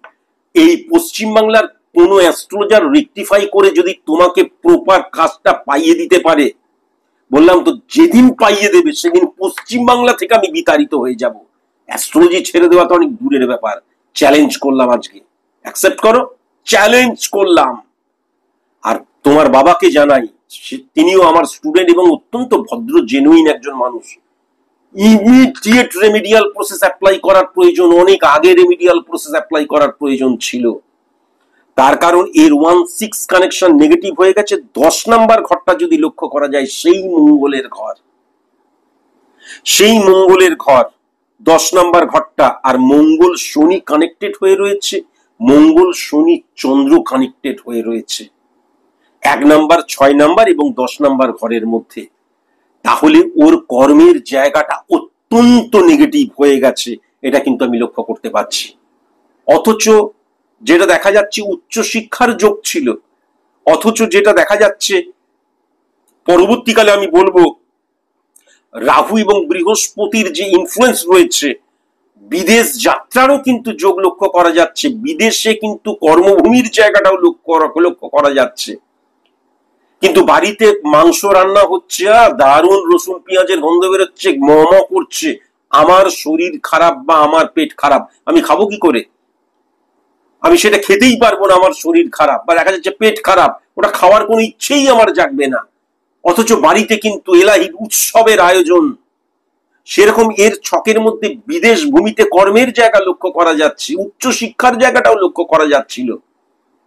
এই পশ্চিমবাংলার কোনো অ্যাস্ট্রোলজার রেক্টিফাই করে যদি তোমাকে প্রপার কাজটা পাইয়ে দিতে পারে বললাম তো যেদিন পাইয়ে দেবে সেদিন পশ্চিমবাংলা থেকে আমি বিতাড়িত হয়ে যাব অ্যাস্ট্রোলজি ছেড়ে দেওয়া তো অনেক দূরের ব্যাপার চ্যালেঞ্জ করলাম আজকে অ্যাকসেপ্ট করো চ্যালেঞ্জ করলাম আর তোমার বাবাকে জানাই তিনিও আমার স্টুডেন্ট এবং অত্যন্ত ভদ্র জেনুইন একজন মানুষ ইমিডিয়েট রেমিডিয়াল প্রসেস অ্যাপ্লাই করার প্রয়োজন অনেক আগে রেমিডিয়াল প্রসেস অ্যাপ্লাই করার প্রয়োজন ছিল তার কারণ এর ওয়ান সিক্স কানেকশন নেগেটিভ হয়ে গেছে দশ নাম্বার ঘরটা যদি লক্ষ্য করা যায় সেই মঙ্গলের ঘর সেই মঙ্গলের ঘর দশ নাম্বার ঘরটা আর মঙ্গল শনি কানেক্টেড হয়ে রয়েছে মঙ্গল শনি চন্দ্র কানেক্টেড হয়ে রয়েছে এক নাম্বার ছয় নাম্বার এবং দশ নাম্বার ঘরের মধ্যে তাহলে ওর কর্মের জায়গাটা অত্যন্ত নেগেটিভ হয়ে গেছে এটা কিন্তু আমি লক্ষ্য করতে পারছি অথচ যেটা দেখা যাচ্ছে উচ্চশিক্ষার যোগ ছিল অথচ যেটা দেখা যাচ্ছে পরবর্তীকালে আমি বলবো রাহু এবং বৃহস্পতির যে ইনফ্লুয়েন্স রয়েছে বিদেশ যাত্রারও কিন্তু যোগ লক্ষ্য করা যাচ্ছে বিদেশে কিন্তু কর্মভূমির জায়গাটাও লক্ষ্য লক্ষ্য করা যাচ্ছে কিন্তু বাড়িতে মাংস রান্না হচ্ছে দারুণ রসুন পেঁয়াজের গন্ধ বেরোচ্ছে মম করছে আমার শরীর খারাপ বা আমার পেট খারাপ আমি খাবো কি করে আমি সেটা খেতেই পারবো না আমার শরীর খারাপ বা দেখা যাচ্ছে পেট খারাপ ওটা খাওয়ার কোনো ইচ্ছেই আমার জাগবে না অথচ বাড়িতে কিন্তু এলাহির উৎসবের আয়োজন সেরকম এর ছকের মধ্যে বিদেশ ভূমিতে কর্মের জায়গা লক্ষ্য করা যাচ্ছে উচ্চ শিক্ষার জায়গাটাও লক্ষ্য করা যাচ্ছিল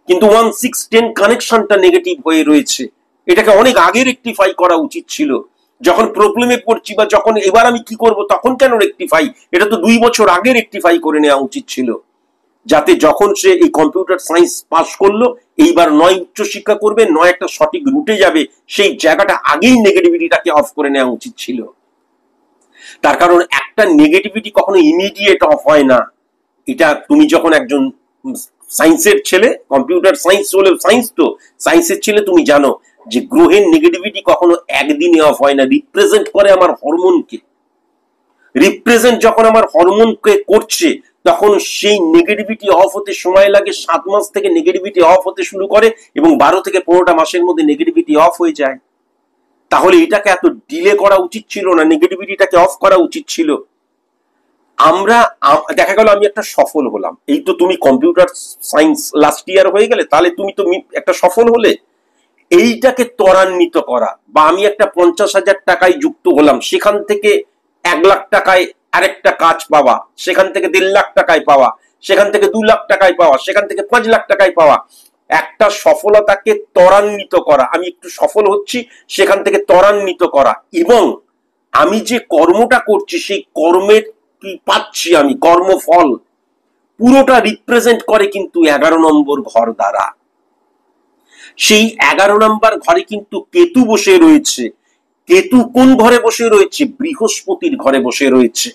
কিন্তু ওয়ান সিক্স টেন কানেকশনটা নেগেটিভ হয়ে রয়েছে এটাকে অনেক আগে রেকটিফাই করা উচিত ছিল যখন প্রবলেমে পড়ছি বা যখন এবার আমি কি করব তখন কেন রেকটিফাই এটা তো দুই বছর আগে রেকটিফাই করে নেওয়া উচিত ছিল যাতে যখন সে এই কম্পিউটার সায়েন্স পাস করলো এইবার নয় উচ্চশিক্ষা করবে নয় একটা সঠিক রুটে যাবে সেই জায়গাটা আগেই নেগেটিভিটিটাকে অফ করে নেওয়া উচিত ছিল তার কারণ একটা নেগেটিভিটি কখনো ইমিডিয়েট অফ হয় না এটা তুমি যখন একজন সায়েন্সের ছেলে কম্পিউটার সায়েন্স হলে সায়েন্স তো সায়েন্সের ছেলে তুমি জানো যে গ্রহের নেগেটিভিটি কখনো একদিনে অফ হয় না রিপ্রেজেন্ট করে আমার হরমোনকে রিপ্রেজেন্ট যখন আমার হরমোনকে করছে তখন সেই নেগেটিভিটি অফ হতে সময় লাগে সাত মাস থেকে নেগেটিভিটি অফ হতে শুরু করে এবং বারো থেকে পনেরোটা মাসের মধ্যে নেগেটিভিটি অফ হয়ে যায় তাহলে এটাকে এত ডিলে করা উচিত ছিল না নেগেটিভিটিটাকে অফ করা উচিত ছিল আমরা দেখা গেল আমি একটা সফল হলাম এই তো তুমি কম্পিউটার সায়েন্স লাস্ট ইয়ার হয়ে গেলে তাহলে তুমি তো একটা সফল হলে এইটাকে ত্বরান্বিত করা বা আমি একটা পঞ্চাশ হাজার টাকায় যুক্ত হলাম সেখান থেকে এক লাখ টাকায় আরেকটা কাজ পাওয়া সেখান থেকে দেড় লাখ টাকায় পাওয়া সেখান থেকে দু লাখ টাকায় পাওয়া সেখান থেকে পাঁচ লাখ টাকায় পাওয়া একটা সফলতাকে ত্বরান্বিত করা আমি একটু সফল হচ্ছি সেখান থেকে ত্বরান্বিত করা এবং আমি যে কর্মটা করছি সেই কর্মের কি পাচ্ছি আমি কর্মফল পুরোটা রিপ্রেজেন্ট করে কিন্তু এগারো নম্বর ঘর দ্বারা সেই এগারো নম্বর ঘরে কিন্তু কেতু বসে রয়েছে কেতু কোন ঘরে বসে রয়েছে বৃহস্পতির ঘরে বসে রয়েছে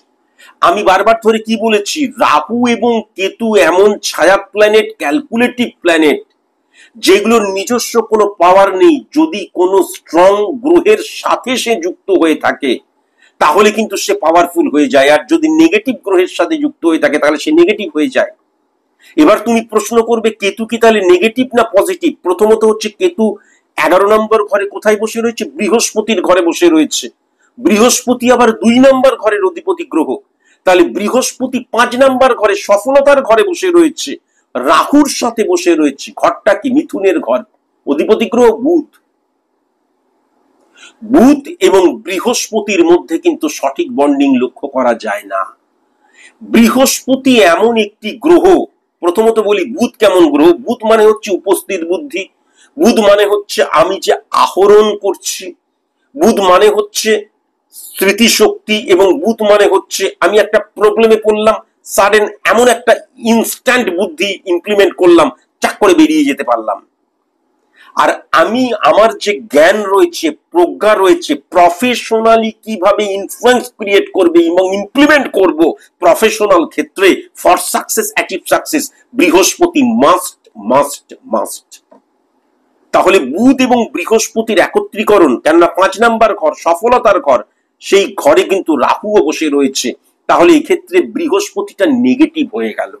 আমি বারবার ধরে কি বলেছি রাহু এবং কেতু এমন ছায়া প্ল্যানেট ক্যালকুলেটিভ প্ল্যানেট যেগুলোর নিজস্ব কোনো পাওয়ার নেই যদি কোনো স্ট্রং গ্রহের সাথে সে যুক্ত হয়ে থাকে তাহলে কিন্তু সে পাওয়ারফুল হয়ে যায় আর যদি নেগেটিভ গ্রহের সাথে যুক্ত হয়ে থাকে তাহলে সে নেগেটিভ হয়ে যায় এবার তুমি প্রশ্ন করবে কেতু কি তাহলে নেগেটিভ না পজিটিভ প্রথমত হচ্ছে কেতু এগারো নম্বর ঘরে কোথায় বসে রয়েছে বৃহস্পতির ঘরে বসে রয়েছে বৃহস্পতি আবার দুই নম্বর ঘরের অধিপতি গ্রহ তাহলে বৃহস্পতি পাঁচ নাম্বার ঘরে সফলতার ঘরে বসে রয়েছে রাহুর সাথে বসে রয়েছে ঘরটা কি মিথুনের ঘর অধিপতি গ্রহ বুধ বুধ এবং বৃহস্পতির মধ্যে কিন্তু সঠিক বন্ডিং লক্ষ্য করা যায় না বৃহস্পতি এমন একটি গ্রহ প্রথমত বলি বুধ কেমন গ্রহ বুধ মানে হচ্ছে উপস্থিত বুদ্ধি বুধ মানে হচ্ছে আমি যে আহরণ করছি বুধ মানে হচ্ছে স্মৃতিশক্তি এবং বুধ মানে হচ্ছে আমি একটা প্রবলেমে পড়লাম সাডেন এমন একটা ইনস্ট্যান্ট বুদ্ধি ইমপ্লিমেন্ট করলাম চাক করে বেরিয়ে যেতে পারলাম আর আমি আমার যে জ্ঞান রয়েছে প্রজ্ঞা রয়েছে প্রফেশনালি কিভাবে ইনফ্লুয়েন্স ক্রিয়েট করবে এবং ইমপ্লিমেন্ট করব প্রফেশনাল ক্ষেত্রে ফর সাকসেস অ্যাচিভ সাকসেস বৃহস্পতি মাস্ট মাস্ট মাস্ট তাহলে বুধ এবং বৃহস্পতির একত্রীকরণ কেননা পাঁচ নাম্বার ঘর সফলতার ঘর সেই ঘরে কিন্তু রাহুও বসে রয়েছে তাহলে এক্ষেত্রে বৃহস্পতিটা নেগেটিভ হয়ে গেল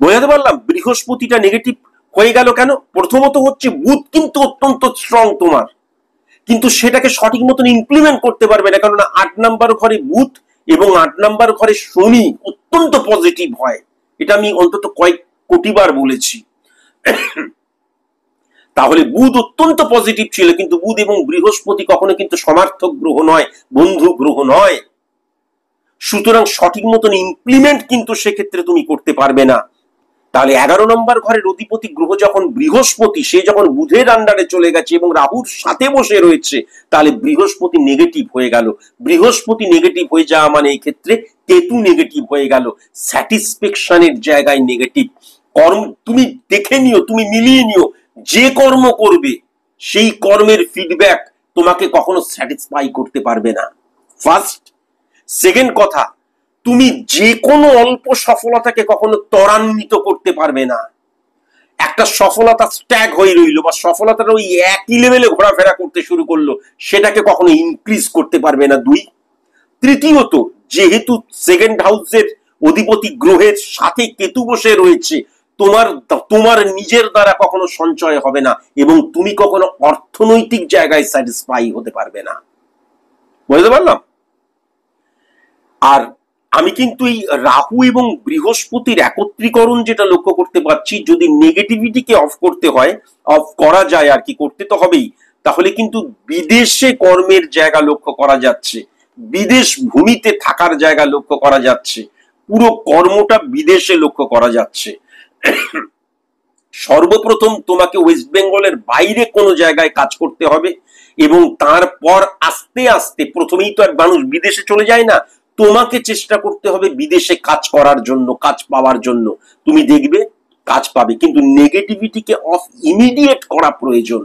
বোঝাতে পারলাম বৃহস্পতিটা নেগেটিভ হয়ে গেল কেন প্রথমত হচ্ছে বুধ কিন্তু অত্যন্ত স্ট্রং তোমার কিন্তু সেটাকে সঠিক মতন ইমপ্লিমেন্ট করতে পারবে না কেননা আট নাম্বার ঘরে বুধ এবং আট নাম্বার ঘরে শনি অত্যন্ত পজিটিভ হয় এটা আমি অন্তত কয়েক কোটিবার বলেছি তাহলে বুধ অত্যন্ত পজিটিভ ছিল কিন্তু বুধ এবং বৃহস্পতি কখনো কিন্তু সমার্থক গ্রহ নয় বন্ধু গ্রহ নয় সুতরাং সঠিক মতন ইমপ্লিমেন্ট কিন্তু সেক্ষেত্রে তুমি করতে পারবে না তাহলে এগারো নম্বর ঘরের অধিপতি গ্রহ যখন বৃহস্পতি সে যখন বুধের আন্ডারে চলে গেছে এবং রাহুর সাথে বসে রয়েছে তাহলে বৃহস্পতি নেগেটিভ হয়ে গেল বৃহস্পতি নেগেটিভ হয়ে যাওয়া মানে এই ক্ষেত্রে কেতু নেগেটিভ হয়ে গেল স্যাটিসফ্যাকশনের জায়গায় নেগেটিভ কর্ম তুমি দেখে নিও তুমি মিলিয়ে নিও যে কর্ম করবে সেই কর্মের ফিডব্যাক তোমাকে কখনো স্যাটিসফাই করতে পারবে না ফার্স্ট সেকেন্ড কথা তুমি যে কোনো অল্প সফলতাকে কখনো ত্বরান্বিত করতে পারবে না একটা সফলতা স্ট্যাগ হয়ে রইল বা সফলতাটা ওই একই লেভেলে ঘোরাফেরা করতে শুরু করলো সেটাকে কখনো ইনক্রিজ করতে পারবে না দুই তৃতীয়ত যেহেতু সেকেন্ড হাউসের অধিপতি গ্রহের সাথে কেতু বসে রয়েছে তোমার তোমার নিজের দ্বারা কখনো সঞ্চয় হবে না এবং তুমি কখনো অর্থনৈতিক জায়গায় স্যাটিসফাই হতে পারবে না বুঝতে পারলাম আর আমি কিন্তু এই রাহু এবং বৃহস্পতির একত্রীকরণ যেটা লক্ষ্য করতে পারছি যদি নেগেটিভিটিকে অফ করতে হয় অফ করা যায় আর কি করতে তো হবেই তাহলে কিন্তু বিদেশে কর্মের জায়গা লক্ষ্য করা যাচ্ছে বিদেশ ভূমিতে থাকার জায়গা লক্ষ্য করা যাচ্ছে পুরো কর্মটা বিদেশে লক্ষ্য করা যাচ্ছে সর্বপ্রথম তোমাকে ওয়েস্ট বেঙ্গলের বাইরে কোনো জায়গায় কাজ করতে হবে এবং তারপর আস্তে আস্তে প্রথমেই তো এক মানুষ বিদেশে চলে যায় না তোমাকে চেষ্টা করতে হবে বিদেশে কাজ করার জন্য কাজ পাওয়ার জন্য তুমি দেখবে কাজ পাবে কিন্তু নেগেটিভিটিকে অফ ইমিডিয়েট করা প্রয়োজন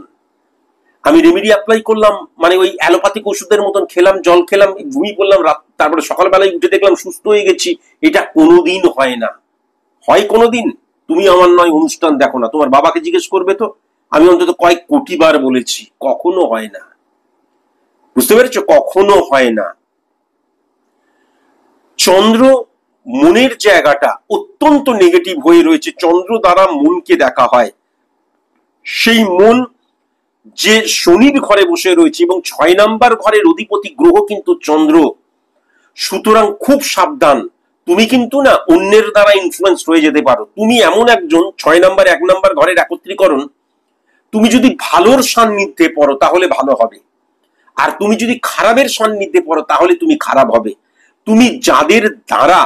আমি রেমেডি অ্যাপ্লাই করলাম মানে ওই অ্যালোপ্যাথিক ওষুধের মতন খেলাম জল খেলাম ভূমি পড়লাম রাত তারপরে সকালবেলায় উঠে দেখলাম সুস্থ হয়ে গেছি এটা কোনোদিন হয় না হয় কোনোদিন তুমি আমার নয় অনুষ্ঠান দেখো না তোমার বাবাকে জিজ্ঞেস করবে তো আমি অন্তত কয়েক কোটি বার বলেছি কখনো হয় না বুঝতে পেরেছো কখনো হয় না চন্দ্র মনের জায়গাটা অত্যন্ত নেগেটিভ হয়ে রয়েছে চন্দ্র দ্বারা মনকে দেখা হয় সেই মন যে শনির ঘরে বসে রয়েছে এবং ছয় নাম্বার ঘরের অধিপতি গ্রহ কিন্তু চন্দ্র সুতরাং খুব সাবধান তুমি কিন্তু না অন্যের দ্বারা ইনফ্লুয়েন্স হয়ে যেতে পারো তুমি এমন একজন ছয় নাম্বার এক নাম্বার ঘরের একত্রীকরণ তুমি যদি ভালোর সান্নিধ্যে পড়ো তাহলে ভালো হবে আর তুমি যদি খারাপের সান্নিধ্যে পড়ো তাহলে তুমি খারাপ হবে তুমি যাদের দ্বারা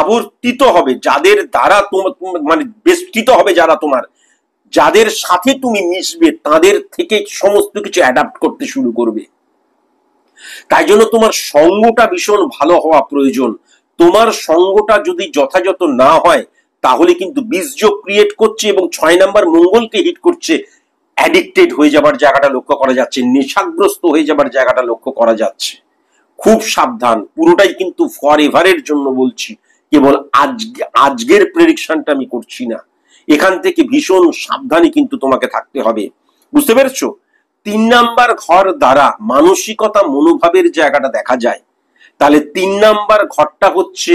আবর্তিত হবে যাদের দ্বারা তোমার মানে বেষ্টিত হবে যারা তোমার যাদের সাথে তুমি মিশবে তাদের থেকে সমস্ত কিছু অ্যাডাপ্ট করতে শুরু করবে তাই জন্য তোমার সঙ্গটা ভীষণ ভালো হওয়া প্রয়োজন তোমার সঙ্গটা যদি যথাযথ না হয় তাহলে কিন্তু বীর্য ক্রিয়েট করছে এবং ছয় নাম্বার মঙ্গলকে হিট করছে অ্যাডিক্টেড হয়ে যাবার জায়গাটা লক্ষ্য করা যাচ্ছে নেশাগ্রস্ত হয়ে যাবার জায়গাটা লক্ষ্য করা যাচ্ছে খুব সাবধান পুরোটাই কিন্তু ফর এভারের জন্য বলছি কেবল আজকে আজকের প্রেডিকশনটা আমি করছি না এখান থেকে ভীষণ সাবধানে কিন্তু তোমাকে থাকতে হবে বুঝতে পেরেছো তিন নাম্বার ঘর দ্বারা মানসিকতা মনোভাবের জায়গাটা দেখা যায় তাহলে তিন নাম্বার ঘরটা হচ্ছে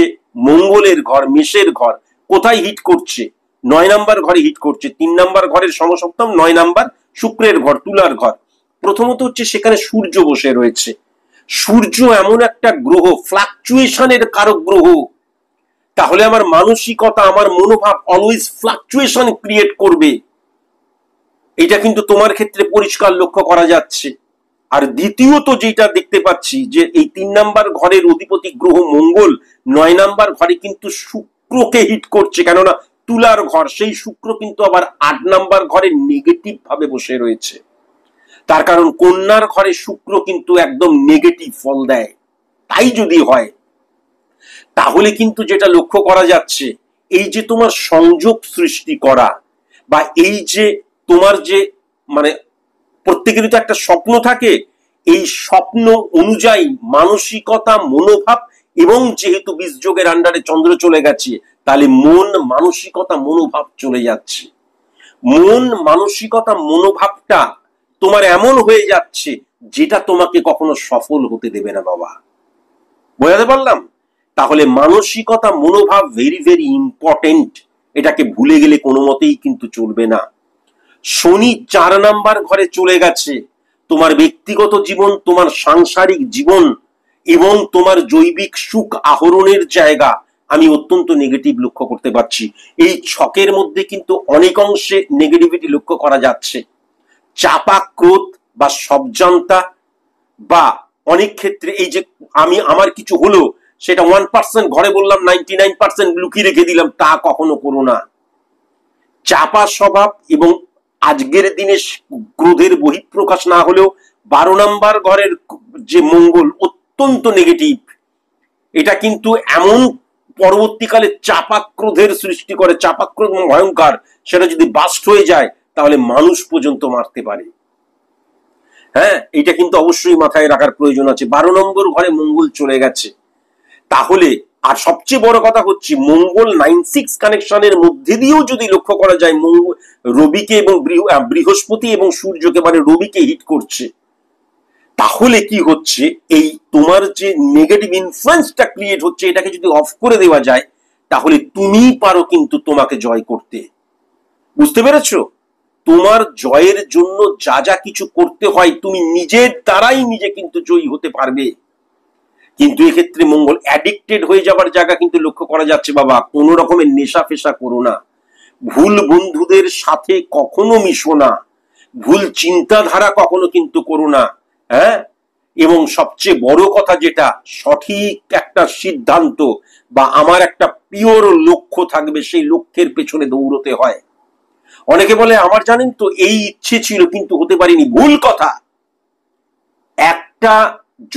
মঙ্গলের ঘর মেষের ঘর কোথায় হিট করছে নয় নাম্বার ঘরে হিট করছে তিন নাম্বার ঘরের সমসপ্তম নয় নাম্বার শুক্রের ঘর তুলার ঘর প্রথমত হচ্ছে সেখানে সূর্য বসে রয়েছে সূর্য এমন একটা গ্রহ ফ্লাকচুয়েশনের কারক গ্রহ তাহলে আমার মানসিকতা আমার মনোভাব অলওয়েজ ফ্লাকচুয়েশন ক্রিয়েট করবে এটা কিন্তু তোমার ক্ষেত্রে পরিষ্কার লক্ষ্য করা যাচ্ছে আর দ্বিতীয়ত যেটা দেখতে পাচ্ছি যে এই তিন নাম্বার ঘরের অধিপতি গ্রহ মঙ্গল নয় নাম্বার ঘরে কিন্তু শুক্রকে হিট করছে কেননা তুলার ঘর সেই শুক্র কিন্তু আবার আট নাম্বার ঘরে নেগেটিভ ভাবে বসে রয়েছে তার কারণ কন্যার ঘরে শুক্র কিন্তু একদম নেগেটিভ ফল দেয় তাই যদি হয় তাহলে কিন্তু যেটা লক্ষ্য করা যাচ্ছে এই যে তোমার সংযোগ সৃষ্টি করা বা এই যে তোমার যে মানে প্রত্যেকেরই তো একটা স্বপ্ন থাকে এই স্বপ্ন অনুযায়ী মানসিকতা মনোভাব এবং যেহেতু বীজযোগের আন্ডারে চন্দ্র চলে গেছে তাহলে মন মানসিকতা মনোভাব চলে যাচ্ছে মন মানসিকতা মনোভাবটা তোমার এমন হয়ে যাচ্ছে যেটা তোমাকে কখনো সফল হতে দেবে না বাবা বোঝাতে পারলাম তাহলে মানসিকতা মনোভাব ভেরি ভেরি ইম্পর্টেন্ট এটাকে ভুলে গেলে কোনো মতেই কিন্তু চলবে না শনি চার নাম্বার ঘরে চলে গেছে তোমার ব্যক্তিগত জীবন তোমার সাংসারিক জীবন এবং তোমার জৈবিক সুখ আহরণের জায়গা আমি অত্যন্ত নেগেটিভ লক্ষ্য করতে পারছি এই ছকের মধ্যে কিন্তু অনেক অংশে নেগেটিভিটি লক্ষ্য করা যাচ্ছে চাপা ক্রোধ বা সবজনতা বা অনেক ক্ষেত্রে এই যে আমি আমার কিছু হলো সেটা ওয়ান পার্সেন্ট ঘরে বললাম নাইনটি নাইন পার্সেন্ট লুকিয়ে রেখে দিলাম তা কখনো করো না চাপা স্বভাব এবং আজকের দিনে ক্রোধের বহিঃপ্রকাশ না হলেও বারো নম্বর ঘরের যে মঙ্গল অত্যন্ত নেগেটিভ এটা কিন্তু এমন পরবর্তীকালে চাপাক্রোধের সৃষ্টি করে চাপাক্রোধ ভয়ঙ্কর সেটা যদি বাস্ট হয়ে যায় তাহলে মানুষ পর্যন্ত মারতে পারে হ্যাঁ এটা কিন্তু অবশ্যই মাথায় রাখার প্রয়োজন আছে বারো নম্বর ঘরে মঙ্গল চলে গেছে তাহলে আর সবচেয়ে বড় কথা হচ্ছে মঙ্গল নাইন সিক্স কানেকশনের মধ্যে দিয়েও যদি লক্ষ্য করা যায় মঙ্গল রবিকে এবং বৃহস্পতি এবং সূর্যকে মানে রবিকে হিট করছে তাহলে কি হচ্ছে এই তোমার যে নেগেটিভ ইনফ্লুয়েন্সটা ক্রিয়েট হচ্ছে এটাকে যদি অফ করে দেওয়া যায় তাহলে তুমি পারো কিন্তু তোমাকে জয় করতে বুঝতে পেরেছো তোমার জয়ের জন্য যা যা কিছু করতে হয় তুমি নিজের দ্বারাই নিজে কিন্তু জয়ী হতে পারবে কিন্তু এক্ষেত্রে মঙ্গল অ্যাডিক্টেড হয়ে যাবার জায়গা কিন্তু লক্ষ্য করা যাচ্ছে বাবা কোনো রকমের নেশা ফেশা করো না ভুল বন্ধুদের সাথে কখনো মিশো না ভুল চিন্তাধারা কখনো কিন্তু করো না হ্যাঁ এবং সবচেয়ে বড় কথা যেটা সঠিক একটা সিদ্ধান্ত বা আমার একটা পিওর লক্ষ্য থাকবে সেই লক্ষ্যের পেছনে দৌড়তে হয় অনেকে বলে আমার জানেন তো এই ইচ্ছে ছিল কিন্তু হতে পারিনি ভুল কথা একটা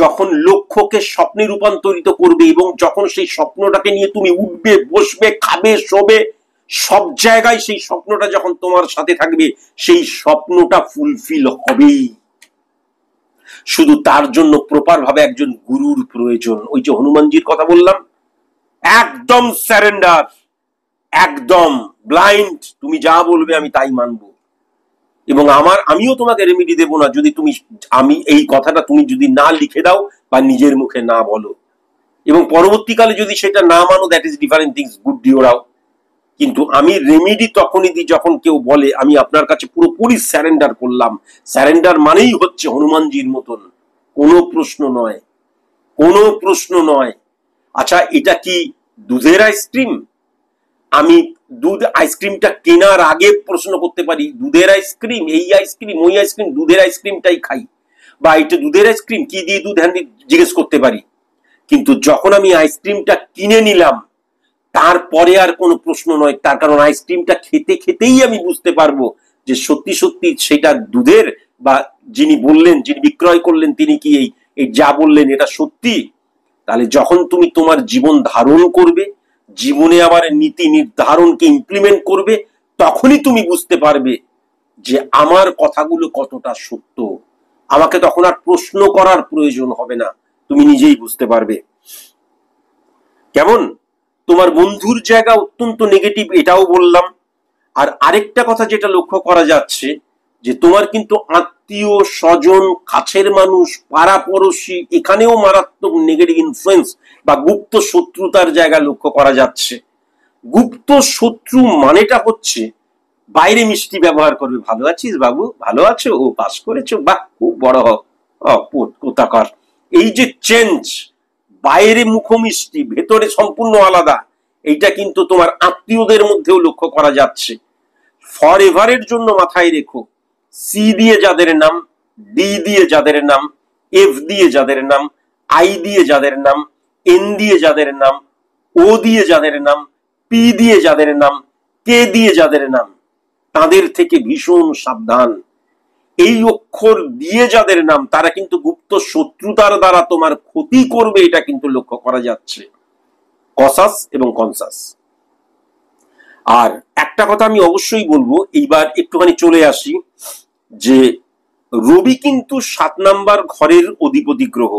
যখন লক্ষ্যকে স্বপ্নে রূপান্তরিত করবে এবং যখন সেই স্বপ্নটাকে নিয়ে তুমি উঠবে বসবে খাবে শোবে সব জায়গায় সেই স্বপ্নটা যখন তোমার সাথে থাকবে সেই স্বপ্নটা ফুলফিল হবেই শুধু তার জন্য প্রপার ভাবে একজন গুরুর প্রয়োজন ওই যে হনুমানজির কথা বললাম একদম স্যারেন্ডার একদম ব্লাইন্ড তুমি যা বলবে আমি তাই মানব এবং আমার আমিও তোমাকে রেমিডি দেব না যদি তুমি আমি এই কথাটা তুমি যদি না লিখে দাও বা নিজের মুখে না বলো এবং পরবর্তীকালে যদি সেটা না মানো that is different things good ডিওরাও কিন্তু আমি রেমিডি তখনই দিই যখন কেউ বলে আমি আপনার কাছে পুরোপুরি স্যারেন্ডার করলাম স্যারেন্ডার মানেই হচ্ছে হনুমানজির মতন কোনো প্রশ্ন নয় কোনো প্রশ্ন নয় আচ্ছা এটা কি দুধের আইসক্রিম আমি দুধ আইসক্রিমটা কেনার আগে প্রশ্ন করতে পারি দুধের আইসক্রিম এই আইসক্রিম ওই আইসক্রিম দুধের আইসক্রিমটাই খাই বা এটা দুধের আইসক্রিম কি দিয়ে দুধ হ্যান্ডি জিজ্ঞেস করতে পারি কিন্তু যখন আমি আইসক্রিমটা কিনে নিলাম তারপরে আর কোনো প্রশ্ন নয় তার কারণ আইসক্রিমটা খেতে খেতেই আমি বুঝতে পারবো যে সত্যি সত্যি সেটা দুধের বা যিনি বললেন যিনি বিক্রয় করলেন তিনি কি এই যা বললেন এটা সত্যি তাহলে যখন তুমি তোমার জীবন ধারণ করবে জীবনে আবার নীতি নির্ধারণকে ইমপ্লিমেন্ট করবে তখনই তুমি বুঝতে পারবে যে আমার কথাগুলো কতটা সত্য আমাকে তখন আর প্রশ্ন করার প্রয়োজন হবে না তুমি নিজেই বুঝতে পারবে কেমন তোমার বন্ধুর জায়গা অত্যন্ত নেগেটিভ এটাও বললাম আর আরেকটা কথা যেটা লক্ষ্য করা যাচ্ছে যে তোমার কিন্তু আত্মীয় স্বজন কাছের মানুষ পাড়াপড়শি এখানেও মারাত্মক নেগেটিভ ইনফ্লুয়েন্স বা গুপ্ত শত্রুতার জায়গা লক্ষ্য করা যাচ্ছে গুপ্ত শত্রু মানেটা হচ্ছে বাইরে মিষ্টি ব্যবহার করবে ভালো আছিস বাবু ভালো আছো ও পাস করেছো বা খুব বড় হোক কোথাকার এই যে চেঞ্জ বাইরে মুখমিষ্টি ভেতরে সম্পূর্ণ আলাদা এইটা কিন্তু তোমার আত্মীয়দের মধ্যেও লক্ষ্য করা যাচ্ছে ফর এভারের জন্য মাথায় রেখো সি দিয়ে যাদের নাম ডি দিয়ে যাদের নাম এফ দিয়ে যাদের নাম আই দিয়ে যাদের নাম এন দিয়ে যাদের নাম ও দিয়ে যাদের নাম পি দিয়ে যাদের নাম কে দিয়ে যাদের নাম তাদের থেকে ভীষণ সাবধান এই অক্ষর দিয়ে যাদের নাম তারা কিন্তু গুপ্ত শত্রুতার দ্বারা তোমার ক্ষতি করবে এটা কিন্তু লক্ষ্য করা যাচ্ছে কসাস এবং কনসাস আর একটা কথা আমি অবশ্যই বলবো এইবার একটুখানি চলে আসি যে রবি কিন্তু সাত নাম্বার ঘরের অধিপতি গ্রহ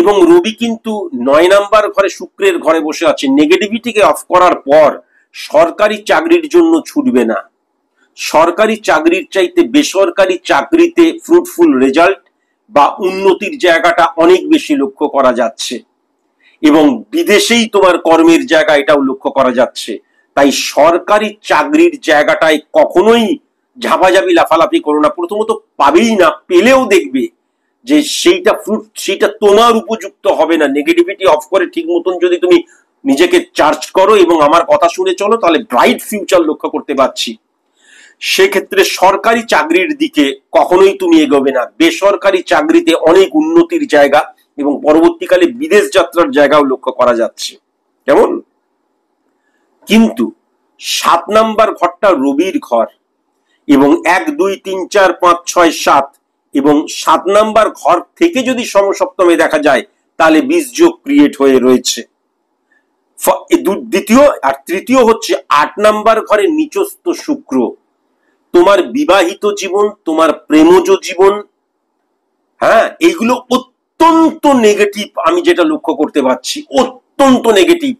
এবং রবি কিন্তু নয় নাম্বার ঘরে শুক্রের ঘরে বসে আছে নেগেটিভিটিকে অফ করার পর সরকারি চাকরির জন্য ছুটবে না সরকারি চাকরির চাইতে বেসরকারি চাকরিতে ফ্রুটফুল রেজাল্ট বা উন্নতির জায়গাটা অনেক বেশি লক্ষ্য করা যাচ্ছে এবং বিদেশেই তোমার কর্মের জায়গা এটাও লক্ষ্য করা যাচ্ছে তাই সরকারি চাকরির জায়গাটায় কখনোই ঝাপাঝাপি লাফালাফি করো না প্রথমত পাবেই না পেলেও দেখবে যে সেইটা ফ্রুট সেইটা তোমার উপযুক্ত হবে না নেগেটিভিটি অফ করে ঠিক মতন যদি তুমি নিজেকে চার্জ করো এবং আমার কথা শুনে চলো তাহলে ব্রাইট ফিউচার লক্ষ্য করতে পারছি সেক্ষেত্রে সরকারি চাকরির দিকে কখনোই তুমি এগোবে না বেসরকারি চাকরিতে অনেক উন্নতির জায়গা এবং পরবর্তীকালে বিদেশ যাত্রার জায়গাও লক্ষ্য করা যাচ্ছে কেমন কিন্তু সাত নাম্বার ঘরটা রবির ঘর এবং এক দুই তিন চার পাঁচ ছয় সাত এবং সাত নাম্বার ঘর থেকে যদি সমসপ্তমে দেখা যায় তাহলে বিষ যোগ ক্রিয়েট হয়ে রয়েছে দ্বিতীয় আর তৃতীয় হচ্ছে আট নাম্বার ঘরে নিচস্থ শুক্র তোমার বিবাহিত জীবন তোমার প্রেমজ জীবন হ্যাঁ এইগুলো অত্যন্ত নেগেটিভ আমি যেটা লক্ষ্য করতে পারছি অত্যন্ত নেগেটিভ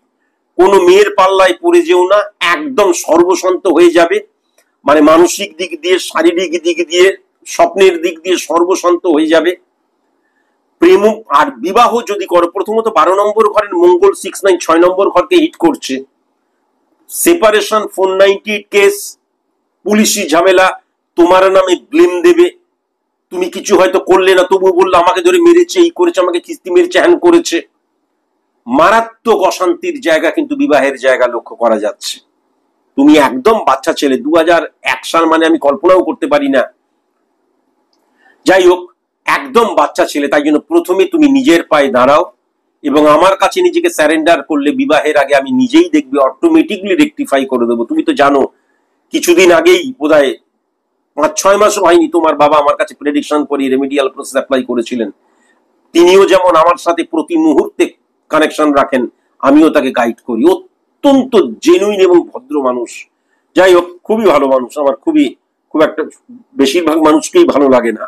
কোনো মেয়ের পাল্লায় পড়ে যেও না একদম সর্বশান্ত হয়ে যাবে মানে মানসিক দিক দিয়ে শারীরিক দিক দিয়ে স্বপ্নের দিক দিয়ে সর্বশান্ত হয়ে যাবে প্রেম আর বিবাহ যদি করো প্রথমত বারো নম্বর ঘরের মঙ্গল সিক্স নাইন ছয় নম্বর ঘরকে হিট করছে সেপারেশন ফোর নাইনটি কেস পুলিশি ঝামেলা তোমার নামে ব্লেম দেবে তুমি কিছু হয়তো করলে না তবু বললো আমাকে ধরে মেরেছে এই করেছে আমাকে কিস্তি মেরেছে হ্যান করেছে মারাত্মক অশান্তির জায়গা কিন্তু বিবাহের জায়গা লক্ষ্য করা যাচ্ছে তুমি একদম বাচ্চা ছেলে দু এক সাল মানে আমি কল্পনাও করতে পারি না যাই হোক একদম বাচ্চা ছেলে তাই জন্য প্রথমে তুমি নিজের পায়ে দাঁড়াও এবং আমার কাছে নিজেকে স্যারেন্ডার করলে বিবাহের আগে আমি নিজেই দেখবে অটোমেটিকলি রেকটিফাই করে দেবো তুমি তো জানো কিছুদিন আগেই বোধ পাঁচ ছয় মাসও হয়নি তোমার বাবা আমার কাছে প্রেডিকশন করে রেমিডিয়াল প্রসেস অ্যাপ্লাই করেছিলেন তিনিও যেমন আমার সাথে প্রতি মুহূর্তে কানেকশন রাখেন আমিও তাকে গাইড করি অত্যন্ত জেনুইন এবং ভদ্র মানুষ যাই হোক খুবই ভালো মানুষ আমার খুবই খুব একটা বেশিরভাগ মানুষকেই ভালো লাগে না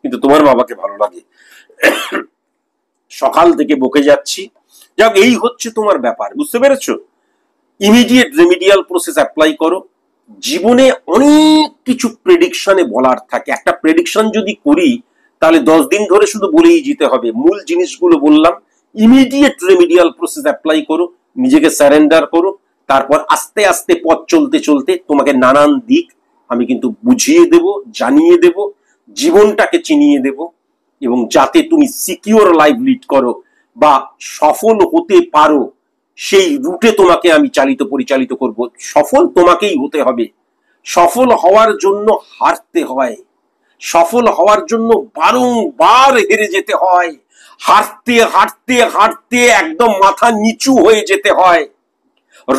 কিন্তু তোমার বাবাকে ভালো লাগে সকাল থেকে বকে যাচ্ছি যাক এই হচ্ছে তোমার ব্যাপার বুঝতে পেরেছো ইমিডিয়েট রেমিডিয়াল প্রসেস অ্যাপ্লাই করো জীবনে অনেক কিছু প্রেডিকশনে বলার থাকে একটা প্রেডিকশন যদি করি তাহলে দশ দিন ধরে শুধু বলেই যেতে হবে মূল জিনিসগুলো বললাম ইমিডিয়েট রেমিডিয়াল প্রসেস অ্যাপ্লাই করো নিজেকে স্যারেন্ডার করো তারপর আস্তে আস্তে পথ চলতে চলতে তোমাকে নানান দিক আমি কিন্তু বুঝিয়ে দেব জানিয়ে দেব জীবনটাকে চিনিয়ে দেব এবং যাতে তুমি সিকিওর লাইফ লিড করো বা সফল হতে পারো সেই রুটে তোমাকে আমি চালিত পরিচালিত করব সফল তোমাকেই হতে হবে সফল হওয়ার জন্য হারতে হয় সফল হওয়ার জন্য বারংবার হেরে যেতে হয় হাঁটতে হাঁটতে হাঁটতে একদম মাথা নিচু হয়ে যেতে হয়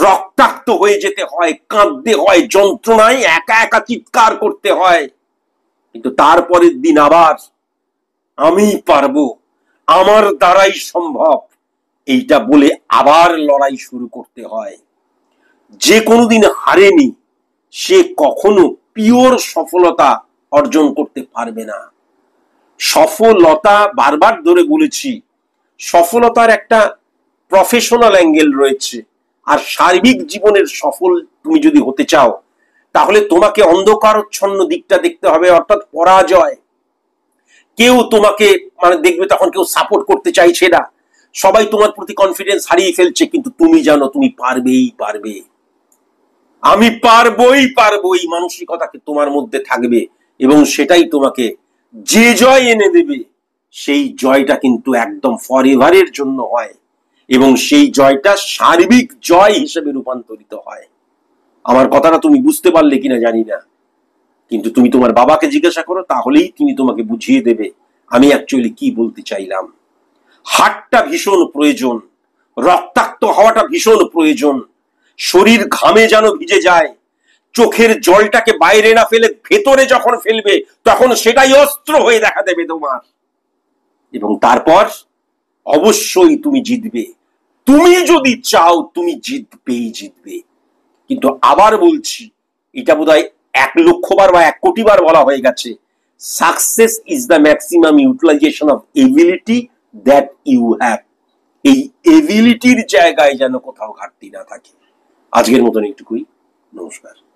রক্তাক্ত হয়ে যেতে হয় কাঁদতে হয় যন্ত্রণায় একা একা চিৎকার করতে হয় কিন্তু তারপরের দিন আবার আমি পারবো আমার দ্বারাই সম্ভব এইটা বলে আবার লড়াই শুরু করতে হয় যে কোনোদিন হারেনি সে কখনো পিওর সফলতা অর্জন করতে পারবে না সফলতা বারবার ধরে বলেছি সফলতার একটা প্রফেশনাল অ্যাঙ্গেল রয়েছে আর সার্বিক জীবনের সফল তুমি যদি হতে চাও তাহলে তোমাকে অন্ধকারচ্ছন্ন দিকটা দেখতে হবে অর্থাৎ পরাজয় কেউ তোমাকে মানে দেখবে তখন কেউ সাপোর্ট করতে চাইছে না সবাই তোমার প্রতি কনফিডেন্স হারিয়ে ফেলছে কিন্তু তুমি জানো তুমি পারবেই পারবে আমি পারবই পারবই মানসিকতাকে তোমার মধ্যে থাকবে এবং সেটাই তোমাকে যে জয় এনে দেবে সেই জয়টা কিন্তু একদম ফরেভারের জন্য হয় এবং সেই জয়টা সার্বিক জয় হিসেবে রূপান্তরিত হয় আমার কথাটা তুমি বুঝতে পারলে কিনা জানি না কিন্তু তুমি তোমার বাবাকে জিজ্ঞাসা করো তাহলেই তিনি তোমাকে বুঝিয়ে দেবে আমি অ্যাকচুয়ালি কি বলতে চাইলাম হাটটা ভীষণ প্রয়োজন রক্তাক্ত হওয়াটা ভীষণ প্রয়োজন শরীর ঘামে যেন ভিজে যায় চোখের জলটাকে বাইরে না ফেলে ভেতরে যখন ফেলবে তখন সেটাই অস্ত্র হয়ে দেখা দেবে তোমার এবং তারপর অবশ্যই তুমি জিতবে তুমি যদি চাও তুমি জিতবেই জিতবে কিন্তু আবার বলছি এটা বোধ হয় এক লক্ষ বার বা এক কোটি বার বলা হয়ে গেছে success is the maximum utilization of ability that you have এই এবিলিটির জায়গায় যেন কোথাও ঘাটতি না থাকে আজকের মতন একটুকুই নমস্কার